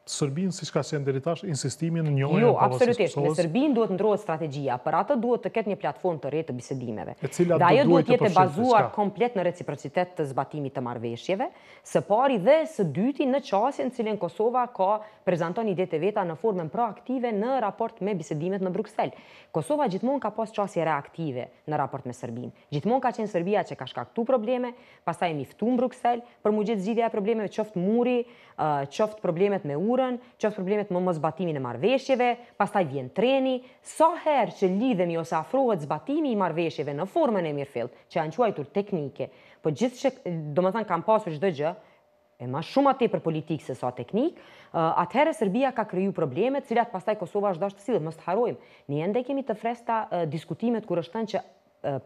Sërbinë, si shka qenë deritash, insistimin në njojën... Jo, absolutisht, në Sërbinë duhet ndrojët strategia, për atë duhet të ketë një platformë të rejtë të bisedimeve. E cila dhe duhet të përshirë, të bazuar komplet në reciprocitet të zbatimit të marveshjeve, së pari dhe së dyti në qasin cilin Kosova ka prezenton ide të veta në formën proaktive në raport me bisedimet në Bruxelles. Kosova gjithmon ka pas qasje reaktive në raport me Sërbinë. Gjithmon ka qenë Sërbia që ka shkaktu probleme, pasta miftu në Bruxelles, për mu gjithë e problemeve, muri, qoftë problemet me kulturën, është problemet më më zbatimin e marrveshjeve, pastaj vjen treni, sa herë që lidhemi ose afrohet zbatimi i marrveshjeve në formën e mirëfillt, që janë quajtur teknike, po gjithë që, do më thanë kam pasur gjithë gjë, e ma shumë atë për politikë se sa teknik, uh, atëherë Serbia ka kryu probleme, cilat pastaj Kosova është dashtë silë, mështë harojmë. Një ende kemi të fresta diskutimet kërë është që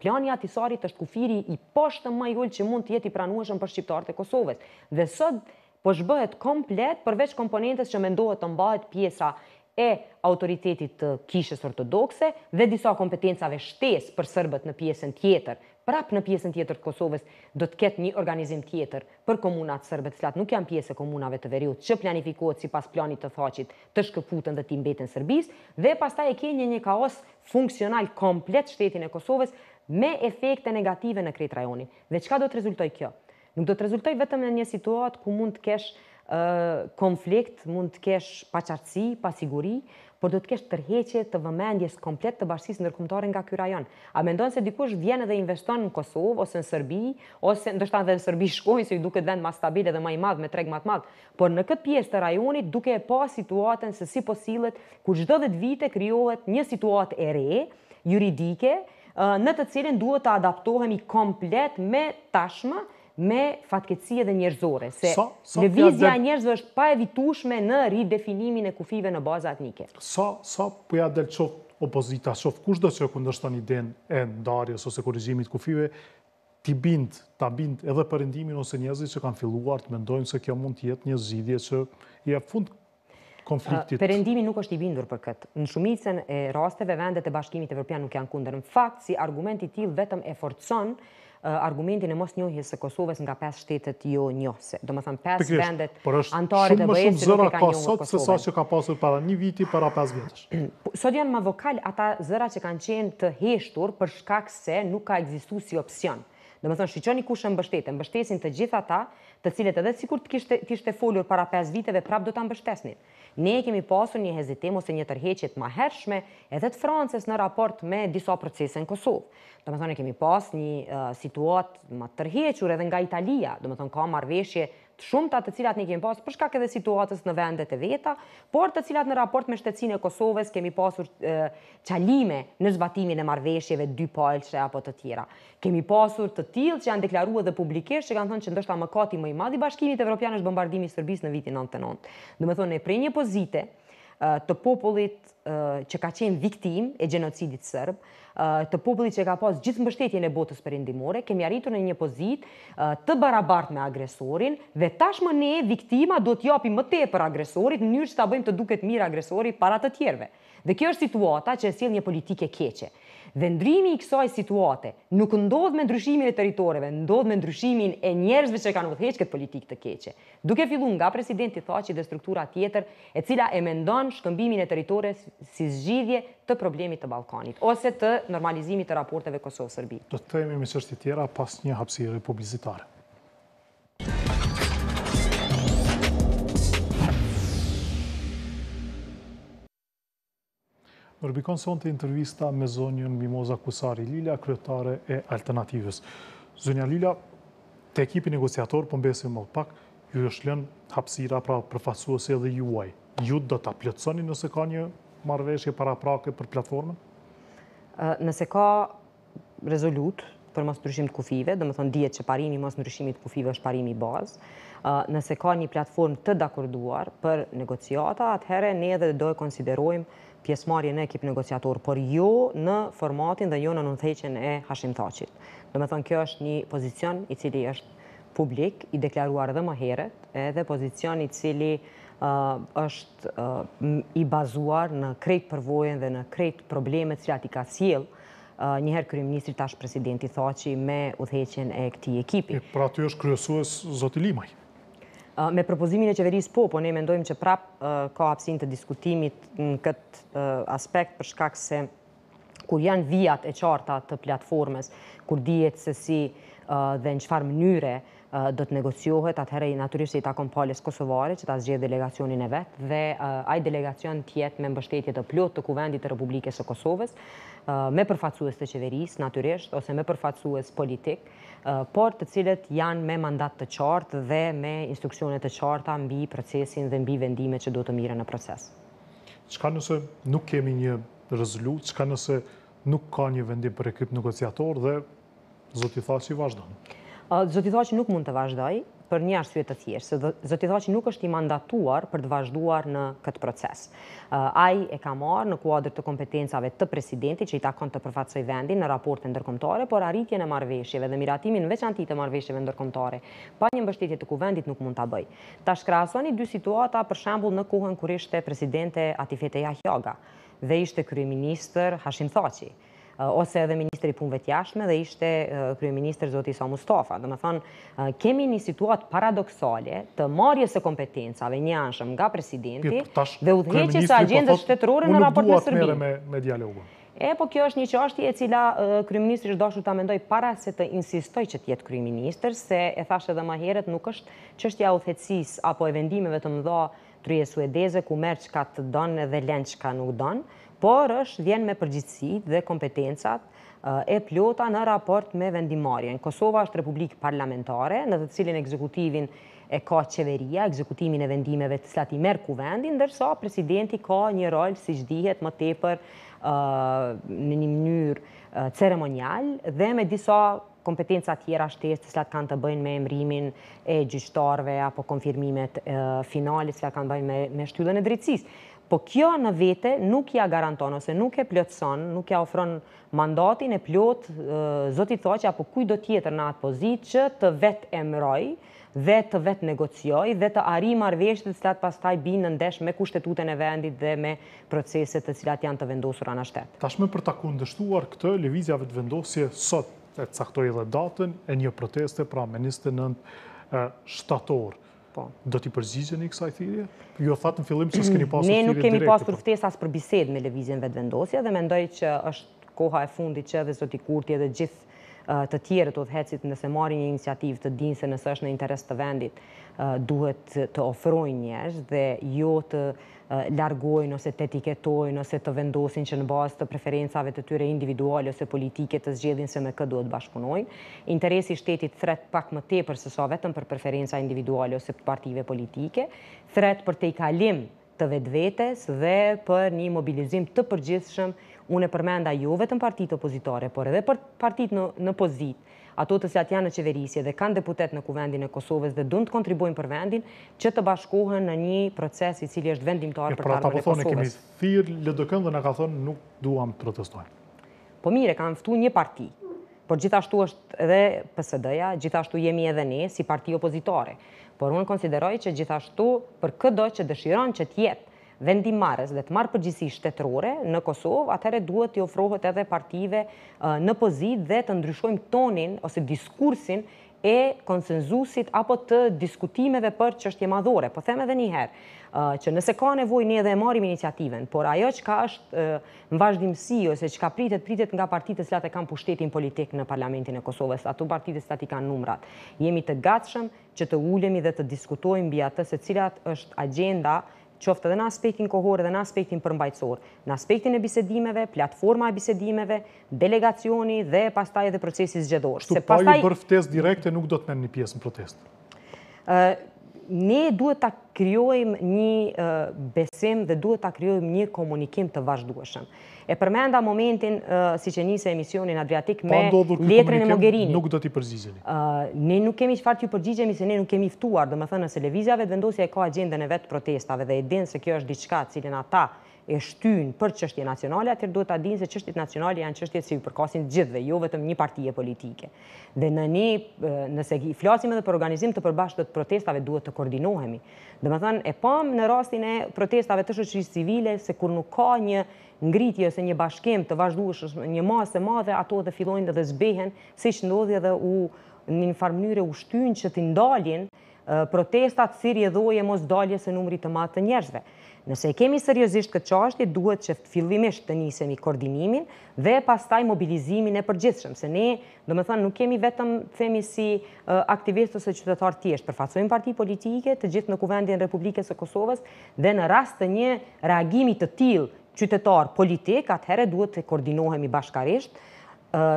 plani i sarit është kufiri i poshtë i që mund të jeti pranueshëm për shqiptarët e Kosovës. Dhe sot po shbëhet komplet përveç komponentes që mendohet të mbahet pjesa e autoritetit të kishës ortodokse dhe disa kompetencave shtes për sërbët në pjesën tjetër, prap në pjesën tjetër të Kosovës, do të ketë një organizim tjetër për komunat sërbët, cilat nuk janë pjesë e komunave të veriut, që planifikohet si pas planit të thacit të shkëputën dhe timbetën sërbis, dhe pas ta e ke një një kaos funksional komplet shtetin e Kosovës me efekte negative në kretë rajonin. Dhe qka do të rezultoj kjo? nuk do të rezultoj vetëm në një situatë ku mund të kesh konflikt, mund të kesh paqartësi, pasiguri, por do të kesh tërheqje të vëmendjes komplet të bashkisë ndërkombëtare nga ky rajon. A mendon se dikush vjen dhe investon në Kosovë ose në Serbi, ose ndoshta edhe në Serbi shkojnë se i duket vend më stabil dhe më i madh me treg më të madh, por në këtë pjesë të rajonit duke e pa situatën se si po sillet, ku çdo të vite krijohet një situatë e re juridike, në të cilën duhet të adaptohemi komplet me tashmë, me fatkecije dhe njerëzore, se në vizja njerëzve është pa evitushme në ridefinimin e kufive në baza etnike. Sa përja del qoftë opozita, qoftë kush do që e këndështë një den e ndarjes ose korizimit kufive, ti bind, ta bind edhe përindimin ose njerëzit që kanë filluar të mendojnë se kjo mund të jetë një zidje që i e konfliktit. Përendimi nuk është i bindur për këtë. Në shumicën e rasteve vendet e bashkimit Evropian nuk janë kundër. Në fakt, si argumenti tjilë vetëm e forcon argumentin e mos njohjes së Kosovës nga 5 shtetet jo njohse. Do më thëmë 5 vendet antarit e bëjës që nuk e ka njohë Kosovën. Për është shumë më shumë zëra pasot se sa që ka pasur para një viti, para 5 vjetës. Po, sot janë më vokal ata zëra që kanë qenë të heshtur për shkak se nuk ka egzistu si opcion. Do më thëmë shqyqoni kushën në bështesin të gjitha ta, të cilët edhe sikur të kishte të ishte folur para 5 viteve prap do ta mbështesnit. Ne kemi pasur një hezitim ose një tërheqje ma hershme edhe të Francës në raport me disa procese në Kosovë. Domethënë kemi pas një uh, situatë më tërhequr edhe nga Italia, domethënë ka marveshje të shumta të cilat ne kemi pasur për shkak edhe situatës në vendet e veta, por të cilat në raport me shtetësinë e Kosovës kemi pasur qalime në zbatimin e marveshjeve dy palqe apo të tjera. Kemi pasur të tillë që janë deklaruar dhe publikisht që kanë thënë që ndoshta mëkati më i madh i Bashkimit Evropian është bombardimi i sërbisë në vitin 99. thënë e prej një pozite të popullit që ka qenë viktim e gjenocidit sërb, të popullit që ka pas gjithë mbështetjen e botës perëndimore, kemi arritur në një pozitë të barabart me agresorin dhe tashmë ne viktima do t'japi japim më tepër agresorit në mënyrë që ta bëjmë të duket mirë agresori para të tjerëve. Dhe kjo është situata që sjell një politike keqe. Dhe ndrimi i kësaj situate nuk ndodh me ndryshimin e territoreve, ndodh me ndryshimin e njerëzve që kanë udhëheqë këtë politikë të keqe. Duke filluar nga presidenti Thaçi dhe struktura tjetër e cila e mendon shkëmbimin e territoreve si zgjidhje të problemit të Balkanit, ose të normalizimit të raporteve Kosovë-Sërbi. Do të temi me qështë tjera pas një hapsire publizitare. Nërbikon sonë të intervista me zonjën Mimoza Kusari Lila, kryetare e alternativës. Zonja Lila, të ekipi negociator, përmbesim po më pak, ju është lënë hapsira pra përfasuese dhe juaj. Ju do të pletsoni nëse ka një marveshje para prake për platformën? Nëse ka rezolut për mos ndryshim të kufive, dhe më thonë djetë që parimi mos ndryshimit të kufive është parimi bazë, nëse ka një platform të dakorduar për negociata, atëhere ne edhe do e konsiderojmë pjesmarje në ekip negociator, por jo në formatin dhe jo në nëntheqen e Hashim Thacit. Dhe më thonë, kjo është një pozicion i cili është publik, i deklaruar dhe më heret, edhe pozicion i cili është është i bazuar në krejt përvojën dhe në krejt problemet që ati ka siel njëherë kërëj ministri tash presidenti Thaci me udheqen e këti ekipi. Pra të është kryesues Zoti Limaj? Me propozimin e qeveris po, po ne mendojmë që prap ka apsin të diskutimit në këtë aspekt për shkak se kur janë vijat e qarta të platformës, kur dhjetë se si dhe në qëfar mënyre, do të negociohet atëherë i naturisht i takon palis Kosovare që ta zgjedh delegacionin e vetë dhe aj delegacion tjetë me mbështetje të plot të kuvendit të Republikës e Kosovës me përfacues të qeveris, naturisht, ose me përfacues politik, por të cilët janë me mandat të qartë dhe me instruksionet të qarta mbi procesin dhe mbi vendime që do të mire në proces. Qka nëse nuk kemi një rezolut, qka nëse nuk ka një vendim për ekip negociator dhe zotitha që i vazhdanë? Zoti Thaci nuk mund të vazhdoj për një arsye të thjeshtë. Zoti Thaci nuk është i mandatuar për të vazhduar në këtë proces. Ai e ka marrë në kuadrë të kompetencave të presidentit që i takon të përfaqësoj vendin në raportin ndërkomtare, por arritjen e marveshjeve dhe miratimin në veçantë të marveshjeve ndërkombëtare pa një mbështetje të kuvendit nuk mund ta bëj. Tash krahasoni dy situata, për shembull në kohën kur ishte presidente Atifete Jahjaga dhe ishte kryeministër Hashim Thaqi. Eh, ose edhe Ministri Punve Tjashme dhe ishte eh, Krye Zoti Zotë Mustafa. Dhe me thonë, eh, kemi një situat paradoksale të marjes e kompetencave një anshëm nga presidenti dhe u dheqe sa agendës shtetërurë në raport në Sërbi. E, po kjo është një qashti e cila Krye është doshu të amendoj para se të insistoj që tjetë Krye se e thashe edhe ma heret nuk është qështja është u apo e vendimeve të mëdha të rrje suedeze ku merë që ka të donë dhe lenë që ka nuk donë por është vjen me përgjithsi dhe kompetencat eh, e plota në raport me vendimarjen. Kosova është Republik Parlamentare, në të cilin ekzekutivin e ka qeveria, ekzekutimin e vendimeve të slati merë kuvendin, ndërsa presidenti ka një rol si shdihet më tepër eh, në një mënyrë eh, ceremonial dhe me disa kompetenca tjera shtesë të slatë kanë të bëjnë me emrimin e gjyçtarve apo konfirmimet finalit të slatë kanë të bëjnë me shtyllën e drejtsis. Po kjo në vete nuk ja garanton, ose nuk e plëtson, nuk ja ofron mandatin e plët zotit të që apo kuj do tjetër në atë pozit që të vet e dhe të vetë negociojë dhe të ari marveshtë të cilat pas taj binë në ndesh me kushtetutën e vendit dhe me proceset të cilat janë të vendosur anë ashtetë. Ta për ta kundështuar këtë, levizjave të vendosje sot e caktoj dhe datën e një proteste pra me 29 shtatorë. Po. Do t'i përzizën i kësaj thirje? Jo thatë në fillim që s'keni pasur thirje direkte. Ne nuk kemi pasur po. ftesas për bised me levizjen vetë vendosja dhe mendoj që është koha e fundi që dhe zoti kurti edhe gjithë uh, të tjere të dhecit nëse mari një iniciativ të din se nësë është në interes të vendit uh, duhet të ofrojnë njështë dhe jo të largojnë ose të etiketojnë ose të vendosin që në bazë të preferencave të tyre individuale ose politike të zgjedhin se me këtë duhet bashkunojnë. Interesi shtetit thret pak më te për sësa vetëm për preferenca individuale ose partive politike, thret për te i kalim të vetë vetës dhe për një mobilizim të përgjithshëm, une përmenda jo vetëm partit opozitare, por edhe për partit në pozit, ato të cilat janë në qeverisje dhe kanë deputet në kuvendin e Kosovës dhe dund të kontribuojnë për vendin, që të bashkohen në një proces i cili është vendimtar për pra, tarën e po Kosovës. Pra ta po thonë, kemi thirë ledëkën dhe në ka thonë nuk duham të protestojnë. Po mire, kanë ftu një parti, por gjithashtu është edhe PSD-ja, gjithashtu jemi edhe ne si parti opozitore. Por unë konsideroj që gjithashtu për këdo që dëshiron që tjetë vendimarës dhe të marë përgjisi shtetërore në Kosovë, atëherë duhet të ofrohet edhe partive në pozit dhe të ndryshojmë tonin ose diskursin e konsenzusit apo të diskutimeve për qështje madhore. Po theme dhe njëherë, që nëse ka nevoj një edhe e marim iniciativen, por ajo që ka është në vazhdimësi ose që ka pritet, pritet nga partitës slat e kam pushtetin politik në parlamentin e Kosovës, ato partitës slat i kanë numrat. Jemi të gatshëm që të ulemi dhe të diskutojmë bja të se cilat është agenda qofte dhe në aspektin kohore dhe në aspektin përmbajtësor, në aspektin e bisedimeve, platforma e bisedimeve, delegacioni dhe pastaj edhe procesis gjedorë. Shtu pa ju bërftes direkte nuk do të menë një pjesë në protestë? Ne duhet të kryojmë një besim dhe duhet të kryojmë një komunikim të vazhdueshëm. E përmenda momentin, si që njëse emisionin adriatik me letrën e Mogherini. Nuk do t'i përgjizjeni? Ne nuk kemi që farë t'ju përgjigjemi se ne nuk kemi ftuar, dhe më thënë, nëse levizjave të vendosja e ka agendën e vetë protestave dhe e dinë se kjo është diçka cilin ata e shtynë për qështje nacionale, atër do t'a dinë se qështjet nacionale janë qështjet si përkasin gjithve, jo vetëm një partije politike. Dhe në ne, nëse flasim edhe për organizim të përbashkët të protestave, duhet të koordinohemi. Dhe më thënë, e pam në rastin e protestave të shëqërisë civile, se kur nuk ka një ngritje ose një bashkem të vazhduesh një masë e madhe, ato dhe fillojnë dhe zbehen, si që ndodhje dhe u një një farmënyre u shtynë që t'i ndalin protestat si rjedhoje mos dalje se numri të matë të njerëzve. Nëse kemi seriosisht këtë qashti, duhet që fillimisht të njësemi koordinimin dhe pastaj mobilizimin e përgjithshëm, se ne, dhe më thënë, nuk kemi vetëm themi si aktivistës e qytetarë tjeshtë, përfacojmë parti politike të gjithë në kuvendin Republikës e Kosovës dhe në rast të një reagimi të tilë qytetar politik, atëherë duhet të koordinohemi bashkarisht,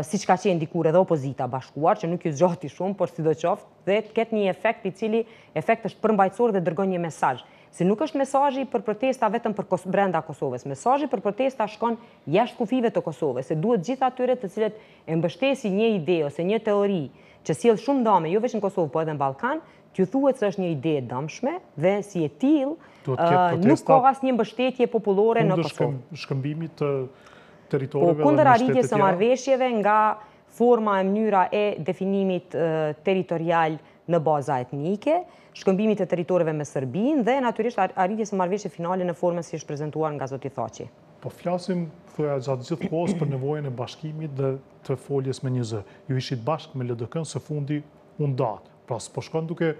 si që ka qenë dikur edhe opozita bashkuar, që nuk ju zgjati shumë, por si do qoftë, dhe të ketë një efekt i cili efekt është përmbajtësor dhe dërgon një mesaj. Se nuk është mesajji për protesta vetëm për brenda Kosovës, mesajji për protesta shkon jashtë kufive të Kosovës, se duhet gjitha atyre të cilet e mbështesi një ide ose një teori që edhe shumë dame, jo veç në Kosovë, po edhe në Balkan, që thuhet se është një ide e dëmshme dhe si e tillë uh, nuk ka asnjë mbështetje popullore në Kosovë. shkëmbimit të territoreve po, kundër arritjes së marrëveshjeve nga forma e mënyra e definimit uh, territorial në baza etnike, shkëmbimit të territoreve me Sërbin dhe natyrisht arritjes së marveshje finale në formën si është prezantuar nga Zotit Thaçi. Po flasim thoya gjatë gjithë kohës për nevojën e bashkimit dhe të foljes me një zë. Ju ishit bashkë me LDK-n së fundi u Pra po shkon duke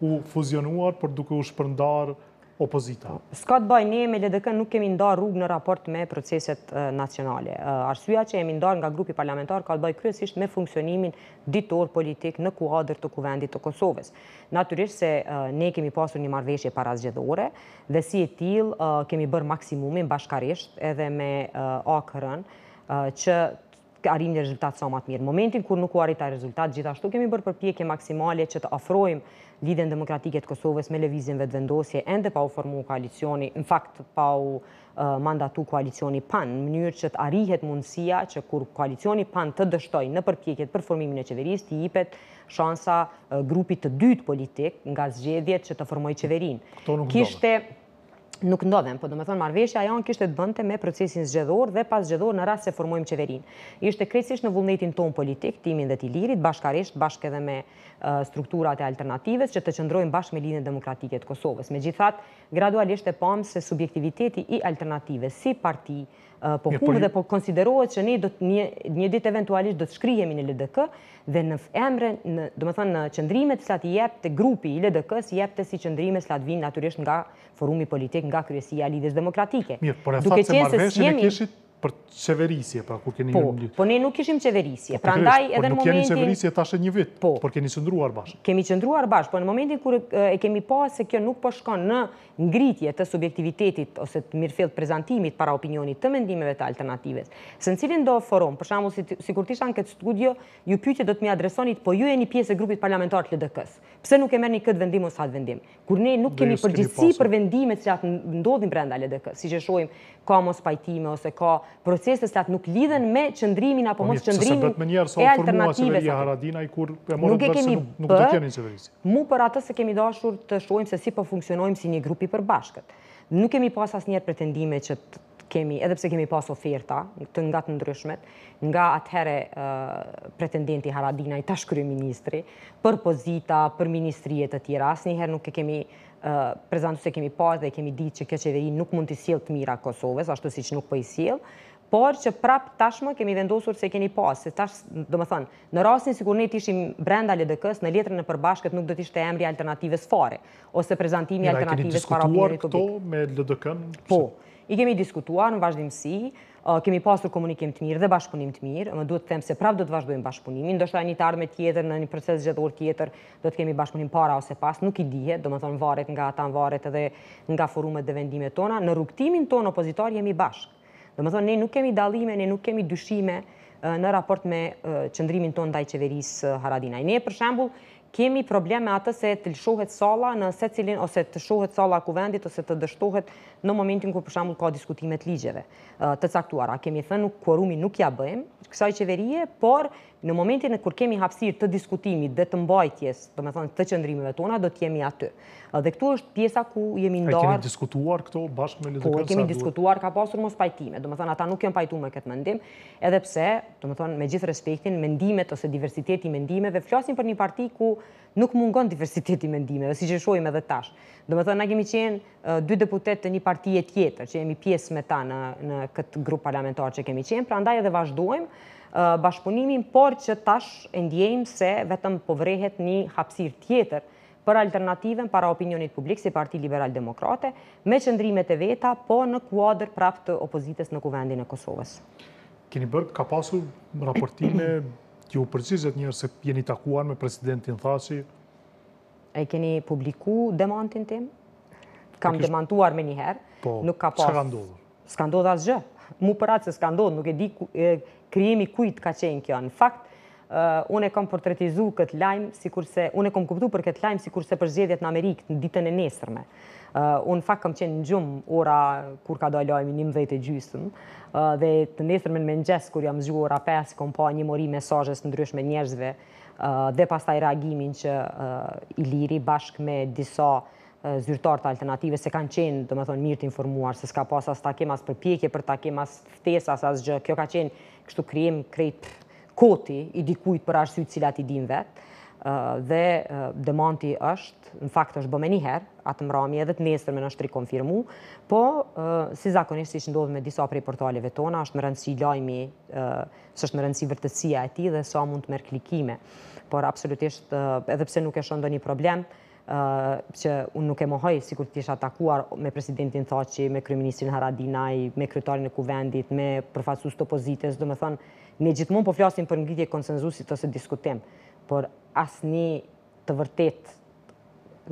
u fuzionuar, për duke u shpërndar opozita. Ska baj, ne me LDK nuk kemi ndar rrug në raport me proceset nacionale. Arsua që jemi ndar nga grupi parlamentar, ka të baj kryesisht me funksionimin ditor politik në kuadrë të kuvendit të Kosovës. Naturisht se ne kemi pasur një marveshje parazgjedhore, dhe si e til kemi bërë maksimumin bashkarisht edhe me akërën, që arim një rezultat sa matë mirë. Momentin kur nuk u arita rezultat, gjithashtu kemi bërë përpjekje maksimale që të afrojmë lidhen demokratike të Kosovës me levizin vetë vendosje, endë pa u formu koalicioni, në fakt pa u mandatu koalicioni pan, në mënyrë që të arihet mundësia që kur koalicioni pan të dështoj në përpjekjet për formimin e qeveris, të jipet shansa grupit të dytë politik nga zgjedhjet që të formoj qeverin. Këto nuk nuk ndodhen, po do me thonë marveshja janë kishtë të bënte me procesin zgjedhor dhe pas zgjedhor në rrasë se formojmë qeverin. Ishte krecish në vullnetin ton politik, timin dhe tilirit, bashkaresht, bashkë edhe me strukturat e alternatives që të qëndrojmë bashkë me linën demokratiket Kosovës. Me gjithat, gradualisht e pomë se subjektiviteti i alternatives si parti po kumë po dhe po konsiderohet që ne do një dit eventualisht do të shkryhemi në LDK dhe në emre, do më thënë, në qëndrimet së i jep të grupi i LDK si jep të si qëndrimet së latë vinë naturisht nga forumi politik, nga kryesia lidhës demokratike. Mirë, por e thotë se marveshën e kishit për qeverisje, pra, kur keni... Po, po ne nuk ishim qeverisje, po, pra ndaj edhe po, në momentin... Po, nuk keni qeverisje tashe një vit, po. por keni qëndruar bashkë. Kemi qëndruar bashkë, po në momentin kur e kemi pa se kjo nuk po shkon në ngritje të subjektivitetit ose të mirëfjell të prezentimit para opinionit të mendimeve të alternatives, se në cilin do forum, për shamu, si kur tisha në këtë studio, ju pyqe do të mi adresonit, po ju e një piesë e grupit parlamentar të LDK-s. Pse nuk e merë një këtë vendim ose atë vendim? Kur ne nuk kemi përgjithsi për vendimet që atë ndodhin brenda LDK-s, si që shojmë ka mos pajtime ose ka proceset të nuk lidhen me qëndrimin apo po mos qëndrimin e alternative. Nuk e kemi për, mu për atës se kemi dashur të shojmë se si për po funksionojmë si një grupi për bashkët. Nuk kemi pas as njerë pretendime që të kemi, edhe pse kemi pas oferta të nga të ndryshmet, nga atëhere pretendenti Haradinaj, tashkryjë ministri, për pozita, për ministrijet të tjera, as njëherë nuk e kemi prezentu se kemi parë dhe kemi ditë që kjo qeveri nuk mund të sjellë të mira Kosovës, ashtu si që nuk për po i sjellë, por që prap tashmë kemi vendosur se keni pas. se tash, do më thënë, në rasin si kur ne të ishim brenda LDK-s, në letrën e përbashkët nuk do të ishte emri alternatives fare, ose prezentimi alternatives para përri të bëkë. Në e keni diskutuar këto me ldk po. I kemi diskutuar në vazhdimësi, uh, kemi pasur komunikim të mirë dhe bashkëpunim të mirë, më duhet të them se prap do të vazhdojmë bashkëpunimin, ndoshta shta një tarme tjetër në një proces gjithor tjetër, do të kemi bashkëpunim para ose pas, nuk i dihet, do më thonë varet nga ta në varet edhe nga forumet dhe vendimet tona, në rukëtimin tonë opozitor jemi bashkë. Do më thonë, ne nuk kemi dalime, ne nuk kemi dyshime uh, në raport me uh, qëndrimin tonë ndaj qeverisë Haradinaj. Ne, për kemi probleme atë se të lëshohet sala në se cilin, ose të shohet sala kuvendit, ose të dështohet në momentin ku përshamull ka diskutimet ligjeve të caktuara. Kemi thënë, kuarumi nuk ja bëjmë, kësaj qeverie, por në momentin e kur kemi hapsir të diskutimit dhe të mbajtjes, do me thonë, të qëndrimeve tona, do t'jemi aty. Dhe këtu është pjesa ku jemi ndarë... E kemi diskutuar këto bashkë me lidhëkën Po, duhet? kemi diskutuar, ka pasur mos pajtime, do me thonë, ata nuk jemi pajtu me këtë mendim, edhe pse, do me thonë, me gjithë respektin, mendimet ose diversiteti mendimeve, flasim për një parti ku nuk mungon diversiteti mendimeve, si që shojmë edhe tash. Do me thonë, na kemi qenë dy deputet të një partije tjetër, që jemi pjesë me ta në këtë grupë parlamentar që kemi qenë, pra ndaj edhe vazhdojmë, bashkëpunimin, por që tash e ndjejmë se vetëm povrehet një hapsir tjetër për alternativen para opinionit publik si Parti Liberal Demokrate, me qëndrimet e veta, po në kuadrë prap të opozites në kuvendin e Kosovës. Keni bërë, ka pasu raportime që u përcizet njërë se jeni takuar me presidentin Thaci? E keni publiku demantin tim? Kam demantuar me njëherë. Po, që ka ndodhë? Ska ndodhë asgjë. Mu për atë se ska ndodhë, nuk e di Krijemi kujt ka qenë kjo. Në fakt, unë e kom portretizu këtë lajmë, unë e kom kuptu për këtë lajmë si kurse për zxedjet në Amerikë në ditën e nesërme. Unë fakt kam qenë në gjumë ora kur ka dojë lajmë një mdhejt e gjysëm, dhe të nesërme në mëngjes kur jam zhju ora 5, kom pa një mori mesajës në ndryshme njerëzve, dhe pas taj reagimin që i liri bashkë me disa zyrtar të alternative, se kanë qenë, dhe me thonë, mirë të informuar, se s'ka pas as takem, as përpjekje për takem, as as as gjë, kjo ka qenë kështu krijem krejt koti i dikujt për arsyt cilat i din vet, dhe demanti është, në fakt është bëme njëherë, atë më edhe të mesër me nështë shtri konfirmu, po si zakonisht si ndodhë me disa prej portaleve tona, është më rëndësi lajmi, së është më rëndësi vërtësia e ti dhe sa mund të merë klikime, por absolutisht edhe pse nuk e shëndo një problem, që unë nuk e mohoj, si kur t'isha atakuar me presidentin Thaci, me kryeministrin Haradinaj, me kryetarin e kuvendit, me përfasus të opozites, do me ne gjithmonë po flasim për ngritje konsenzusit ose diskutim, por asni të vërtet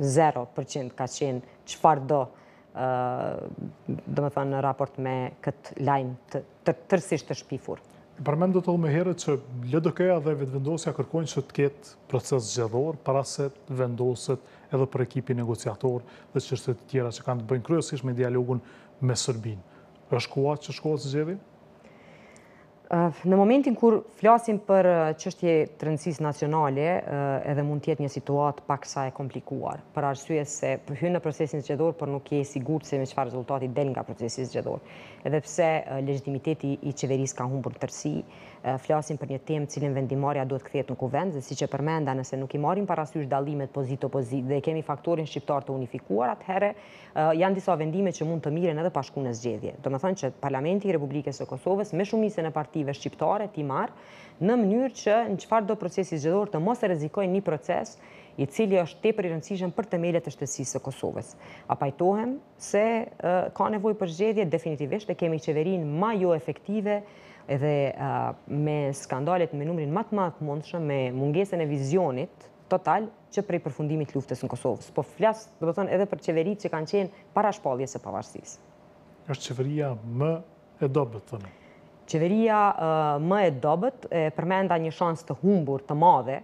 0% ka qenë qëfar do do me në raport me këtë lajmë të tërsisht të shpifur. Përmendu të me herë që LDK-a dhe vetëvendosja kërkojnë që të ketë proces gjedhor, para se vendoset edhe për ekipi negociator dhe qështet tjera që kanë të bëjnë kryesisht me dialogun me Sërbin. është kuat që shkohet së gjedhi? Në momentin kur flasim për qështje të rëndësis nacionale, edhe mund tjetë një situatë pak sa e komplikuar, për arsye se përhynë në procesin së gjedhor, për nuk je sigur se me qëfar rezultati del nga procesin së Edhe Edhepse legitimiteti i qeverisë ka humbur tërsi, flasim për një temë cilin vendimarja duhet këthet në kuvend, dhe si që përmenda nëse nuk i marim parasysh dalimet pozit-opozit dhe kemi faktorin shqiptar të unifikuar, atëhere janë disa vendime që mund të miren edhe pashku në zgjedje. Do me thënë që Parlamenti Republikës e Kosovës me shumise në partive shqiptare ti marë në mënyrë që në qëfar do procesi zgjedor të mos e rezikojnë një proces i cili është te për i rëndësishën për të melet e shtesisë të Kosovës. A pajtohem se ka nevoj për zgjedhje definitivisht e kemi qeverin ma jo efektive edhe me skandalet me numrin matë matë mundëshë, me mungesën e vizionit total që prej përfundimit luftës në Kosovës. Po flasë, dhe bëton, edhe për qeverit që kanë qenë para shpaljes e pavarësisë. është qeveria më e dobet, thëmë? Qeveria më e dobet përmenda një shansë të humbur të madhe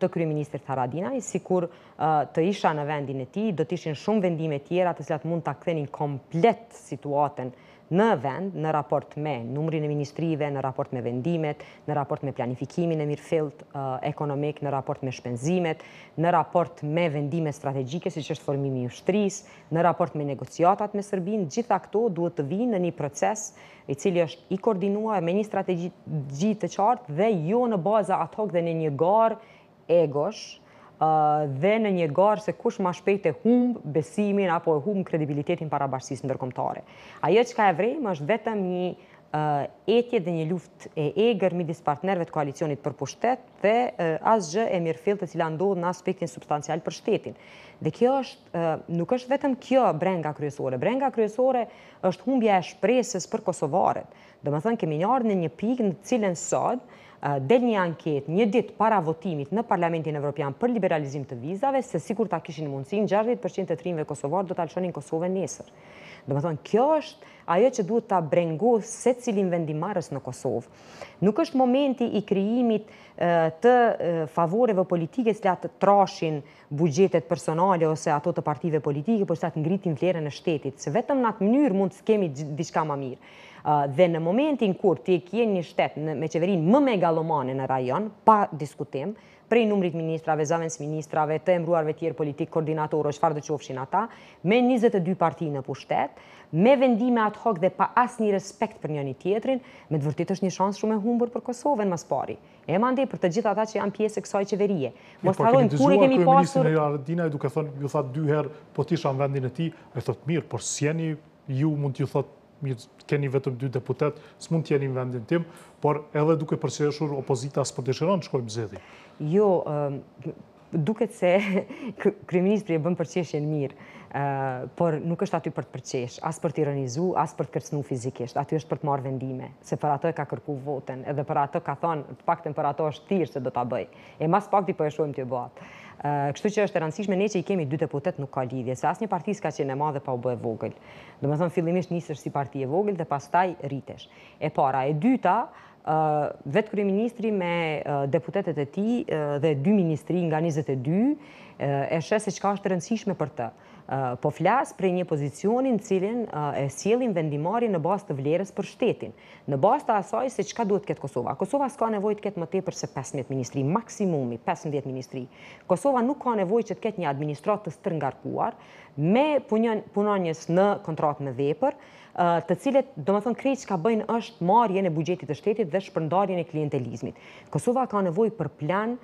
të kryeministrit Taradinaj, si kur të isha në vendin e ti, do të ishin shumë vendime tjera të cilat mund të akthenin komplet situaten në vend, në raport me numrin e ministrive, në raport me vendimet, në raport me planifikimin e mirëfilt eh, ekonomik, në raport me shpenzimet, në raport me vendimet strategjike, si që është formimi ushtris, në raport me negociatat me Sërbin, gjitha këto duhet të vinë në një proces i cili është i koordinua me një strategji të qartë dhe jo në baza atok dhe në një garë egosh, dhe në një garë se kush ma shpejt e humbë besimin apo e humbë kredibilitetin para bashkësisë ndërkomtare. Ajo që ka e vrejmë është vetëm një etje dhe një luft e egrë midis partnerve të koalicionit për pushtet dhe asgjë e mirë fill të cila ndodhë në aspektin substancial për shtetin. Dhe kjo është, nuk është vetëm kjo brenga kryesore. Brenga kryesore është humbja e shpresës për Kosovaret. Dhe më thënë, kemi njarë në një pikë në cilën sëdë, Eh, del një anket një dit para votimit në Parlamentin Evropian për liberalizim të vizave, se sikur ta kishin mundësin, 60% të trimve kosovar do të alëshonin Kosove nesër. Dhe më thonë, kjo është ajo që duhet të brengu se cilin vendimarës në Kosovë. Nuk është momenti i kriimit eh, të eh, favoreve politike cilat të trashin bugjetet personale ose ato të partive politike, për të ngritin vlerën e shtetit, se vetëm në atë mënyrë mund të kemi diçka ma mirë dhe në momentin kur ti kje një shtet me qeverin më megalomane në rajon, pa diskutim, prej numrit ministrave, zavens ministrave, të emruarve tjerë politikë, koordinatorë, shfarë dhe qofshin ata, me 22 parti në pushtet, me vendime ad hoc dhe pa asë një respekt për njëni tjetrin, me të vërtit është një shansë shumë e humbur për Kosovën mas pari. E mande për të gjitha ata që janë pjesë e kësaj qeverie. Mos të halojmë kur e kemi pasur... Por kemi dizuar kërë ministrë duke thënë, ju tha dy herë, po tisha në vendin e ti, e thëtë mirë, por sjeni ju mund t'ju thëtë keni vetëm dy deputet, s'mund t'jeni në vendin tim, por edhe duke përseshur opozita s'për dëshëron të shkojmë zedi. Jo, duket se kriministri e bën përseshje mirë, por nuk është aty për të përqesh, as për të ironizu, as për të kërcnu fizikisht, aty është për të marrë vendime, se për atë e ka kërku votën, edhe për atë ka thonë, pak të më për ato është tirë se do të bëj, e mas pak të i përëshojmë po të i bëatë. Kështu që është rëndësishme, ne që i kemi dy deputet nuk ka lidhje, se asë një partij s'ka qenë e ma dhe pa u bëhe vogël. Dhe me thëmë, fillimisht njësë si partij e vogël dhe pas taj rritesh. E para, e dyta, vetë kërë ministri me deputetet e ti dhe dy ministri nga 22, e shë se qka është rëndësishme për të po flasë prej një pozicionin cilin e sielin vendimari në bas të vlerës për shtetin, në bas të asaj se qka duhet këtë Kosova. Kosova s'ka nevoj të këtë më tepër se 15 ministri, maksimumi 15 ministri. Kosova nuk ka nevoj që të këtë një administrat të strëngarkuar me punonjës në kontrat në vepër, të cilet, do më thonë, krejt që ka bëjnë është marjen e bugjetit të shtetit dhe shpërndarjen e klientelizmit. Kosova ka nevoj për plan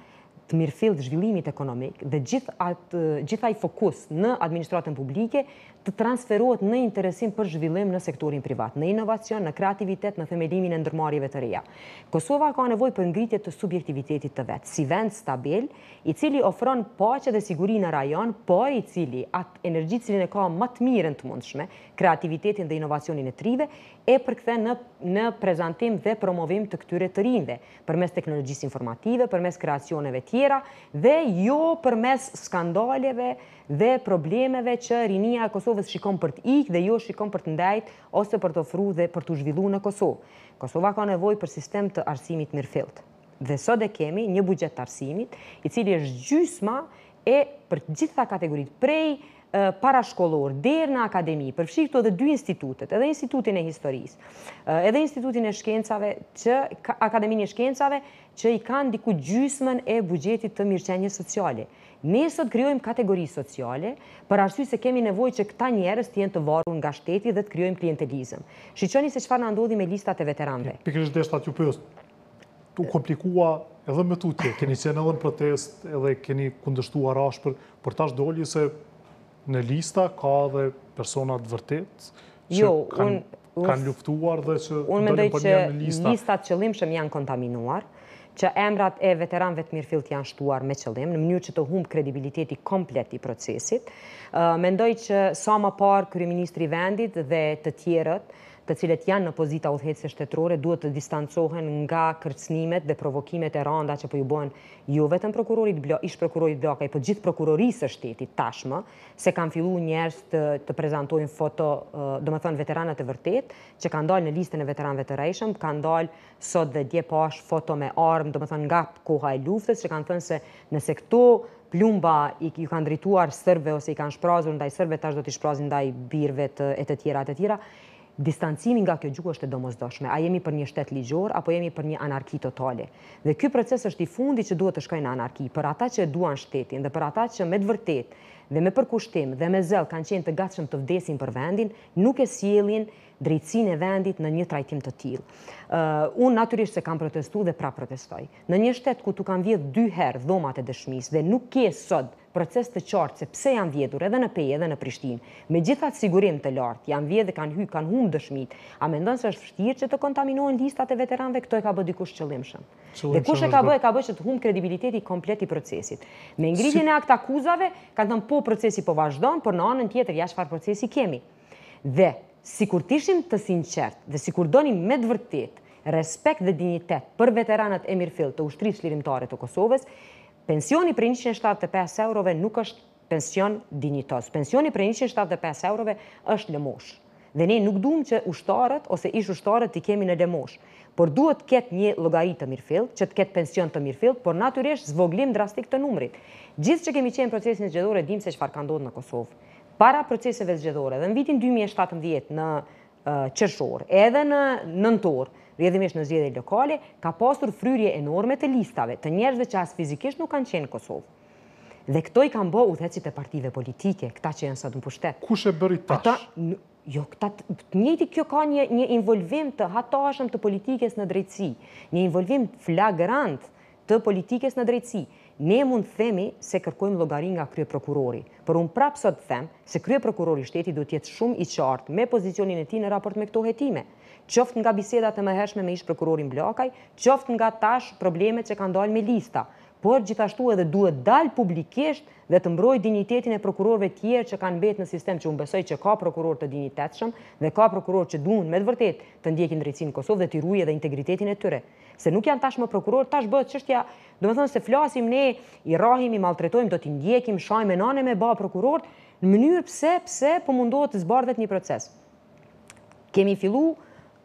të mirëfil të zhvillimit ekonomik dhe gjithaj fokus në administratën publike të transferuat në interesim për zhvillim në sektorin privat, në inovacion, në kreativitet, në themelimin e ndërmarjeve të reja. Kosova ka nevoj për ngritje të subjektivitetit të vetë, si vend stabil, i cili ofron pache dhe siguri në rajon, po i cili atë energjit cilin e ka më të mirën të mundshme, kreativitetin dhe inovacionin e trive, e përkëthe në prezentim dhe promovim të këtyre të rinde, përmes teknologjisë informative, përmes kreacioneve tjera, dhe jo përmes skandaleve dhe problemeve që rinia e Kosovës shikon për të ikë dhe jo shikon për të ndajtë ose për të ofru dhe për të zhvillu në Kosovë. Kosova ka nevoj për sistem të arsimit mirëfilt. Dhe sot e kemi një bugjet të arsimit, i cili është gjysma e për gjitha kategorit prej parashkolor, dherë në akademi, përfshikë të dhe dy institutet, edhe institutin e historis, edhe institutin e shkencave, akademin e shkencave, që i kanë diku gjysmen e bugjetit të mirëqenje sociali. Ne sot kryojmë kategori sociale, për arsy se kemi nevoj që këta njerës të jenë të varun nga shteti dhe të kryojmë klientelizëm. Shqyqoni se qëfar në ndodhi me listat e veteranve. Pikrish dhe ju përës, u komplikua edhe me tutje, keni qenë edhe në protest, edhe keni kundështua ashpër, për tash doli se në lista ka dhe personat vërtet, që jo, kanë luftuar dhe që... Unë me që listat të shëm janë kontaminuar, që emrat e veteranve të mirëfilt janë shtuar me qëllim, në mënyrë që të humbë kredibiliteti komplet i procesit. Mendoj që sa më parë Kryministri Vendit dhe të tjerët të cilet janë në pozita udhëhecse shtetërore duhet të distancohen nga kërcënimet dhe provokimet e rënda që po ju bëhen jo vetëm prokurorit Blok, ish prokurorit Blokaj, po gjithë prokurorisë së shtetit tashmë, se kanë filluar njerëz të të prezantojnë foto, domethënë veteranat e vërtet, që kanë dalë në listën e veteranëve të rrejshëm, kanë dalë sot dhe dje pas po foto me armë, domethënë nga koha e luftës, që kanë thënë se nëse këto plumba i ju kanë drejtuar sërve ose i kanë shprazur ndaj sërve, tash do t'i shprazin ndaj birve të e të tjera të tjera distancimin nga kjo gjuhë është e domosdoshme. A jemi për një shtetë ligjor, apo jemi për një anarki totale. Dhe kjo proces është i fundi që duhet të shkojnë anarki, për ata që duan shtetin dhe për ata që me vërtet, dhe me përkushtim dhe me zëll kanë qenë të gatshëm të vdesin për vendin, nuk e sielin drejtsin e vendit në një trajtim të til. Unë naturisht se kam protestu dhe pra protestoj. Në një shtetë ku të kam vjetë dy herë dhomat e dëshmis dhe nuk kje sot proces të qartë se pse janë vjedur edhe në pejë edhe në Prishtinë, me sigurinë sigurim të lartë, janë vjedhë kanë hy, kanë humë dëshmit, a me ndonë se është fështirë që të kontaminohen listat e veteranve, këto e ka bëdi dikush qëllimshëm. Dhe kush e ka bëdi, ka bëdi që të humë kredibiliteti komplet i procesit. Me ngritin e akt akuzave, kanë të po procesi po vazhdojnë, por në anën tjetër ja çfarë procesi kemi. Dhe, si kur tishim të sinqert, dhe sikur donim me dëvërtit, respekt dhe dignitet për veteranat e mirëfillt të ushtrisë lirimtare të Kosovës, pensioni për 175 eurove nuk është pension dinjitos. Pensioni për 175 eurove është lëmosh. Dhe ne nuk duhem që ushtarët ose ish ushtarët i kemi në lëmosh. Por duhet këtë një logari të mirëfil, që të këtë pension të mirëfil, por natyresh zvoglim drastik të numrit. Gjithë që kemi qenë procesin në dim se që farë ka ndodhë në Kosovë. Para proceseve zgjedhore, dhe në vitin 2017 në qërshor, edhe në nëntor, rjedhimisht në zgjede lokale, ka pasur fryrje enorme të listave të njerëzve që asë fizikisht nuk kanë qenë Kosovë. Dhe këto i kanë bo u dhecit e partive politike, këta që janë sëtë në pushtet. Kush e bëri tash? Jo, njëti kjo ka një involvim të hatashëm të politikes në drejtësi, një involvim flagrant të politikes në drejtësi. Ne mund themi se kërkojmë logari nga krye prokurori, për unë prapë sot them se krye prokurori shteti do tjetë shumë i qartë me pozicionin e ti në raport me këto jetime qoft nga bisedat e mëhershme me ish prokurorin Blakaj, qoft nga tash problemet që kanë dalë me lista, por gjithashtu edhe duhet dalë publikisht dhe të mbroj dignitetin e prokurorve tjerë që kanë betë në sistem që unë besoj që ka prokuror të dignitetshëm dhe ka prokuror që duhet me dëvërtet të ndjekin drejtsin Kosovë dhe të ruje dhe integritetin e tyre. Se nuk janë tashmë prokuror, tash bëhet qështja, do më thënë se flasim ne, i rahim, i maltretojmë, do t'i ndjekim, nane me ba prokuror, në mënyrë pse, pse, po mundohet të zbardhet një proces. Kemi fillu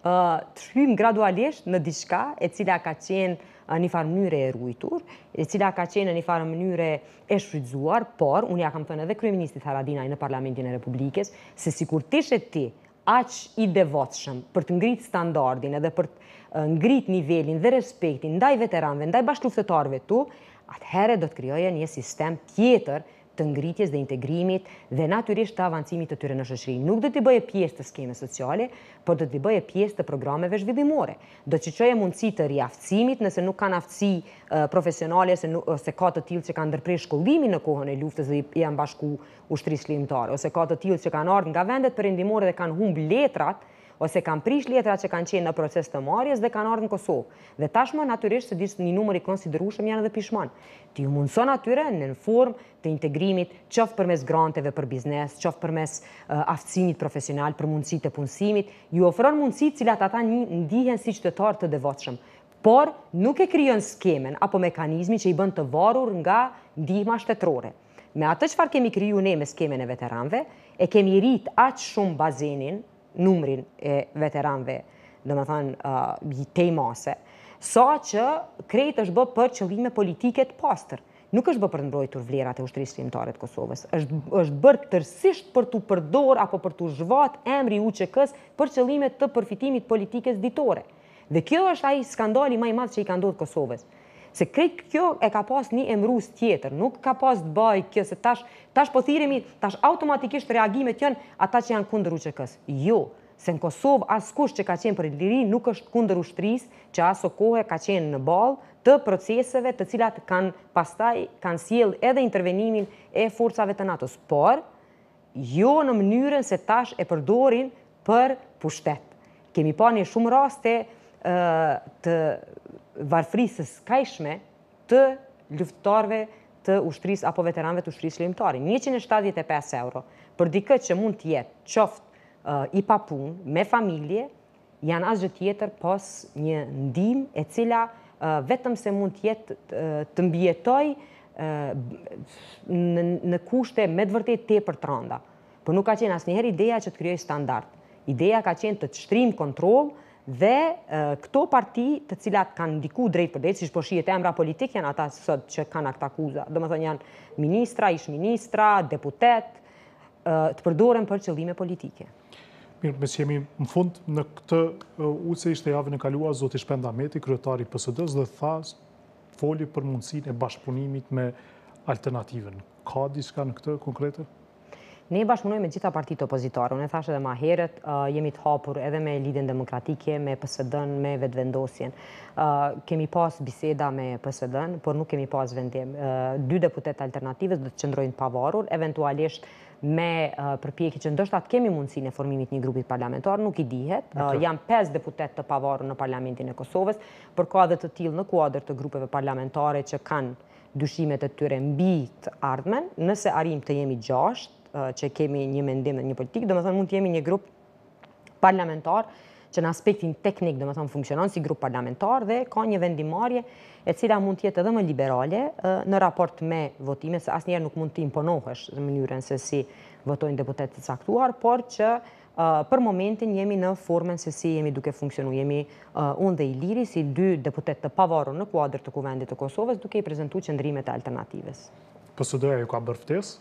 të shkrymë gradualisht në diçka e cila ka qenë një farë mënyre e rujtur, e cila ka qenë një farë mënyre e shrydzuar, por, unë ja kam thënë edhe Kryeministi Tharadinaj në Parlamentin e Republikës, se si kur tishe ti aq i devotshëm për të ngritë standardin edhe për të ngritë nivelin dhe respektin ndaj veteranve, ndaj bashkë luftetarve tu, atëhere do të kryoje një sistem tjetër të ngritjes dhe integrimit dhe naturisht të avancimit të tyre në shëshri. Nuk dhe t'i bëje pjesë të skeme sociale, por dhe t'i bëje pjesë të programeve zhvillimore. Do që që e mundësi të riafcimit, nëse nuk kanë aftësi profesionale, ose ka të tilë që kanë ndërprej shkollimin në kohën e luftës dhe i bashku ushtri shlimtarë, ose ka të tilë që kanë ardhë nga vendet për indimore dhe kanë humbë letrat, ose kanë prish letra që kanë qenë në proces të marjes dhe kanë ardhë në Kosovë. Dhe tashmë natyrisht se disë një numëri konsiderushëm janë edhe pishman. Ti mundson atyre në në formë të integrimit qëfë përmes granteve për biznes, qëfë përmes uh, aftësimit profesional për mundësit të punësimit, ju ofron mundësit cilat ata një ndihen si qëtëtar të devotshëm. por nuk e kryon skemen apo mekanizmi që i bënd të varur nga ndihma shtetrore. Me atë qëfar kemi kryu ne me skemen e veteranve, e kemi rrit atë shumë bazenin numrin e veteranve, dhe më thënë, te uh, i mase, sa që krejt është bë për qëllime politike të pastër. Nuk është bë për nëmbrojtur vlerat e ushtërisë shqimtare të Kosovës, është bërë tërsisht për të përdor apo për të zhvat emri u që kësë për qëllime të përfitimit politikës ditore. Dhe kjo është aji skandali maj madhë që i ka ndodhë Kosovës se krejt kjo e ka pas një emrus tjetër, nuk ka pas të baj kjo, se tash, tash po thiremi, tash automatikisht reagimet janë ata që janë kundër që s Jo, se në Kosovë as kush që ka qenë për liri nuk është kundër ushtris që aso kohë ka qenë në balë të proceseve të cilat kanë pastaj, kanë siel edhe intervenimin e forcave të NATO-s, por jo në mënyrën se tash e përdorin për pushtet. Kemi pa një shumë raste të varfrisës skajshme të luftarve të ushtrisë apo veteranve të ushtrisë lejmëtari. 175 euro për dikë që mund të jetë qoftë i papun me familje, janë asgjë tjetër pos një ndim e cila vetëm se mund të jetë të mbjetoj në kushte me të vërtet të e për të randa. Por nuk ka qenë asë njëherë ideja që të kryoj standart. Ideja ka qenë të të shtrim kontrolë dhe këto parti të cilat kanë ndiku drejt për drejt, si shpo shiet e emra politik, janë ata sësët që kanë akta kuza. më thënë janë ministra, ish ministra, deputet, të përdorën për qëllime politike. Mirë, mes jemi në fund, në këtë ujtës ishte javën në kalua, Zoti Shpenda Meti, kryetari pësëdës, dhe thasë foli për mundësin e bashkëpunimit me alternativen. Ka diska në këtë konkretet? Ne i me gjitha partitë opozitarë. unë e thashe dhe ma herët, uh, jemi të hapur edhe me lidin demokratike, me pësëdën, me vetëvendosjen. Uh, kemi pas biseda me pësëdën, por nuk kemi pas vendim. Uh, dy deputet alternativës dhe të qëndrojnë pavarur, eventualisht me përpjeki që ndështë atë kemi mundësin e formimit një grupit parlamentar, nuk i dihet. Jam 5 deputet të pavarur në parlamentin e Kosovës, për ka dhe të tilë në kuadrë të grupeve parlamentare që kanë dyshimet e tyre mbi të ardhmen, nëse arim të jemi gjasht, Eh, që kemi një mendim dhe një politikë, do më thonë mund të jemi një grup parlamentar që në aspektin teknik, do më thonë, funksionon si grup parlamentar dhe ka një vendimarje e cila mund të jetë edhe më liberale eh, në raport me votime, se asë njerë nuk mund të imponohesh në mënyrën se si votojnë deputetët saktuar, por që eh, për momentin jemi në formën se si jemi duke funksionu. Jemi unë dhe i liri si dy deputet të pavarur në kuadrë të kuvendit të Kosovës duke i prezentu qëndrimet e alternatives. PSD-ja ju ka bërftis?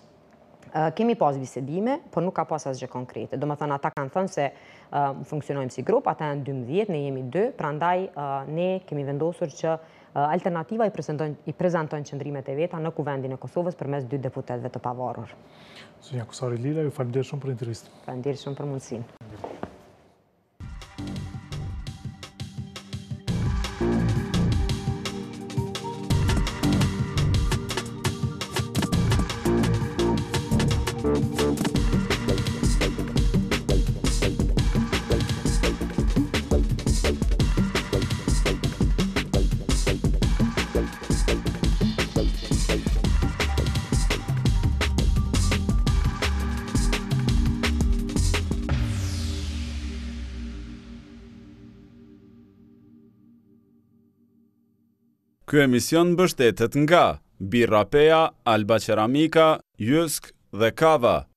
Eh, kemi pas bisedime, por nuk ka pas asgjë konkrete. Do më thënë, ata kanë thënë se eh, funksionojmë si grup, ata janë 12, ne jemi 2, pra ndaj eh, ne kemi vendosur që alternativa i prezentojnë qëndrimet e veta në kuvendin e Kosovës për mes dy deputetve të pavarur. Sënja Kusari Lila, ju falimderë shumë për interesit. Falimderë shumë për mundësin. Ky emision mbështetet nga Birrapea, Alba Ceramica, Jysk dhe Kava.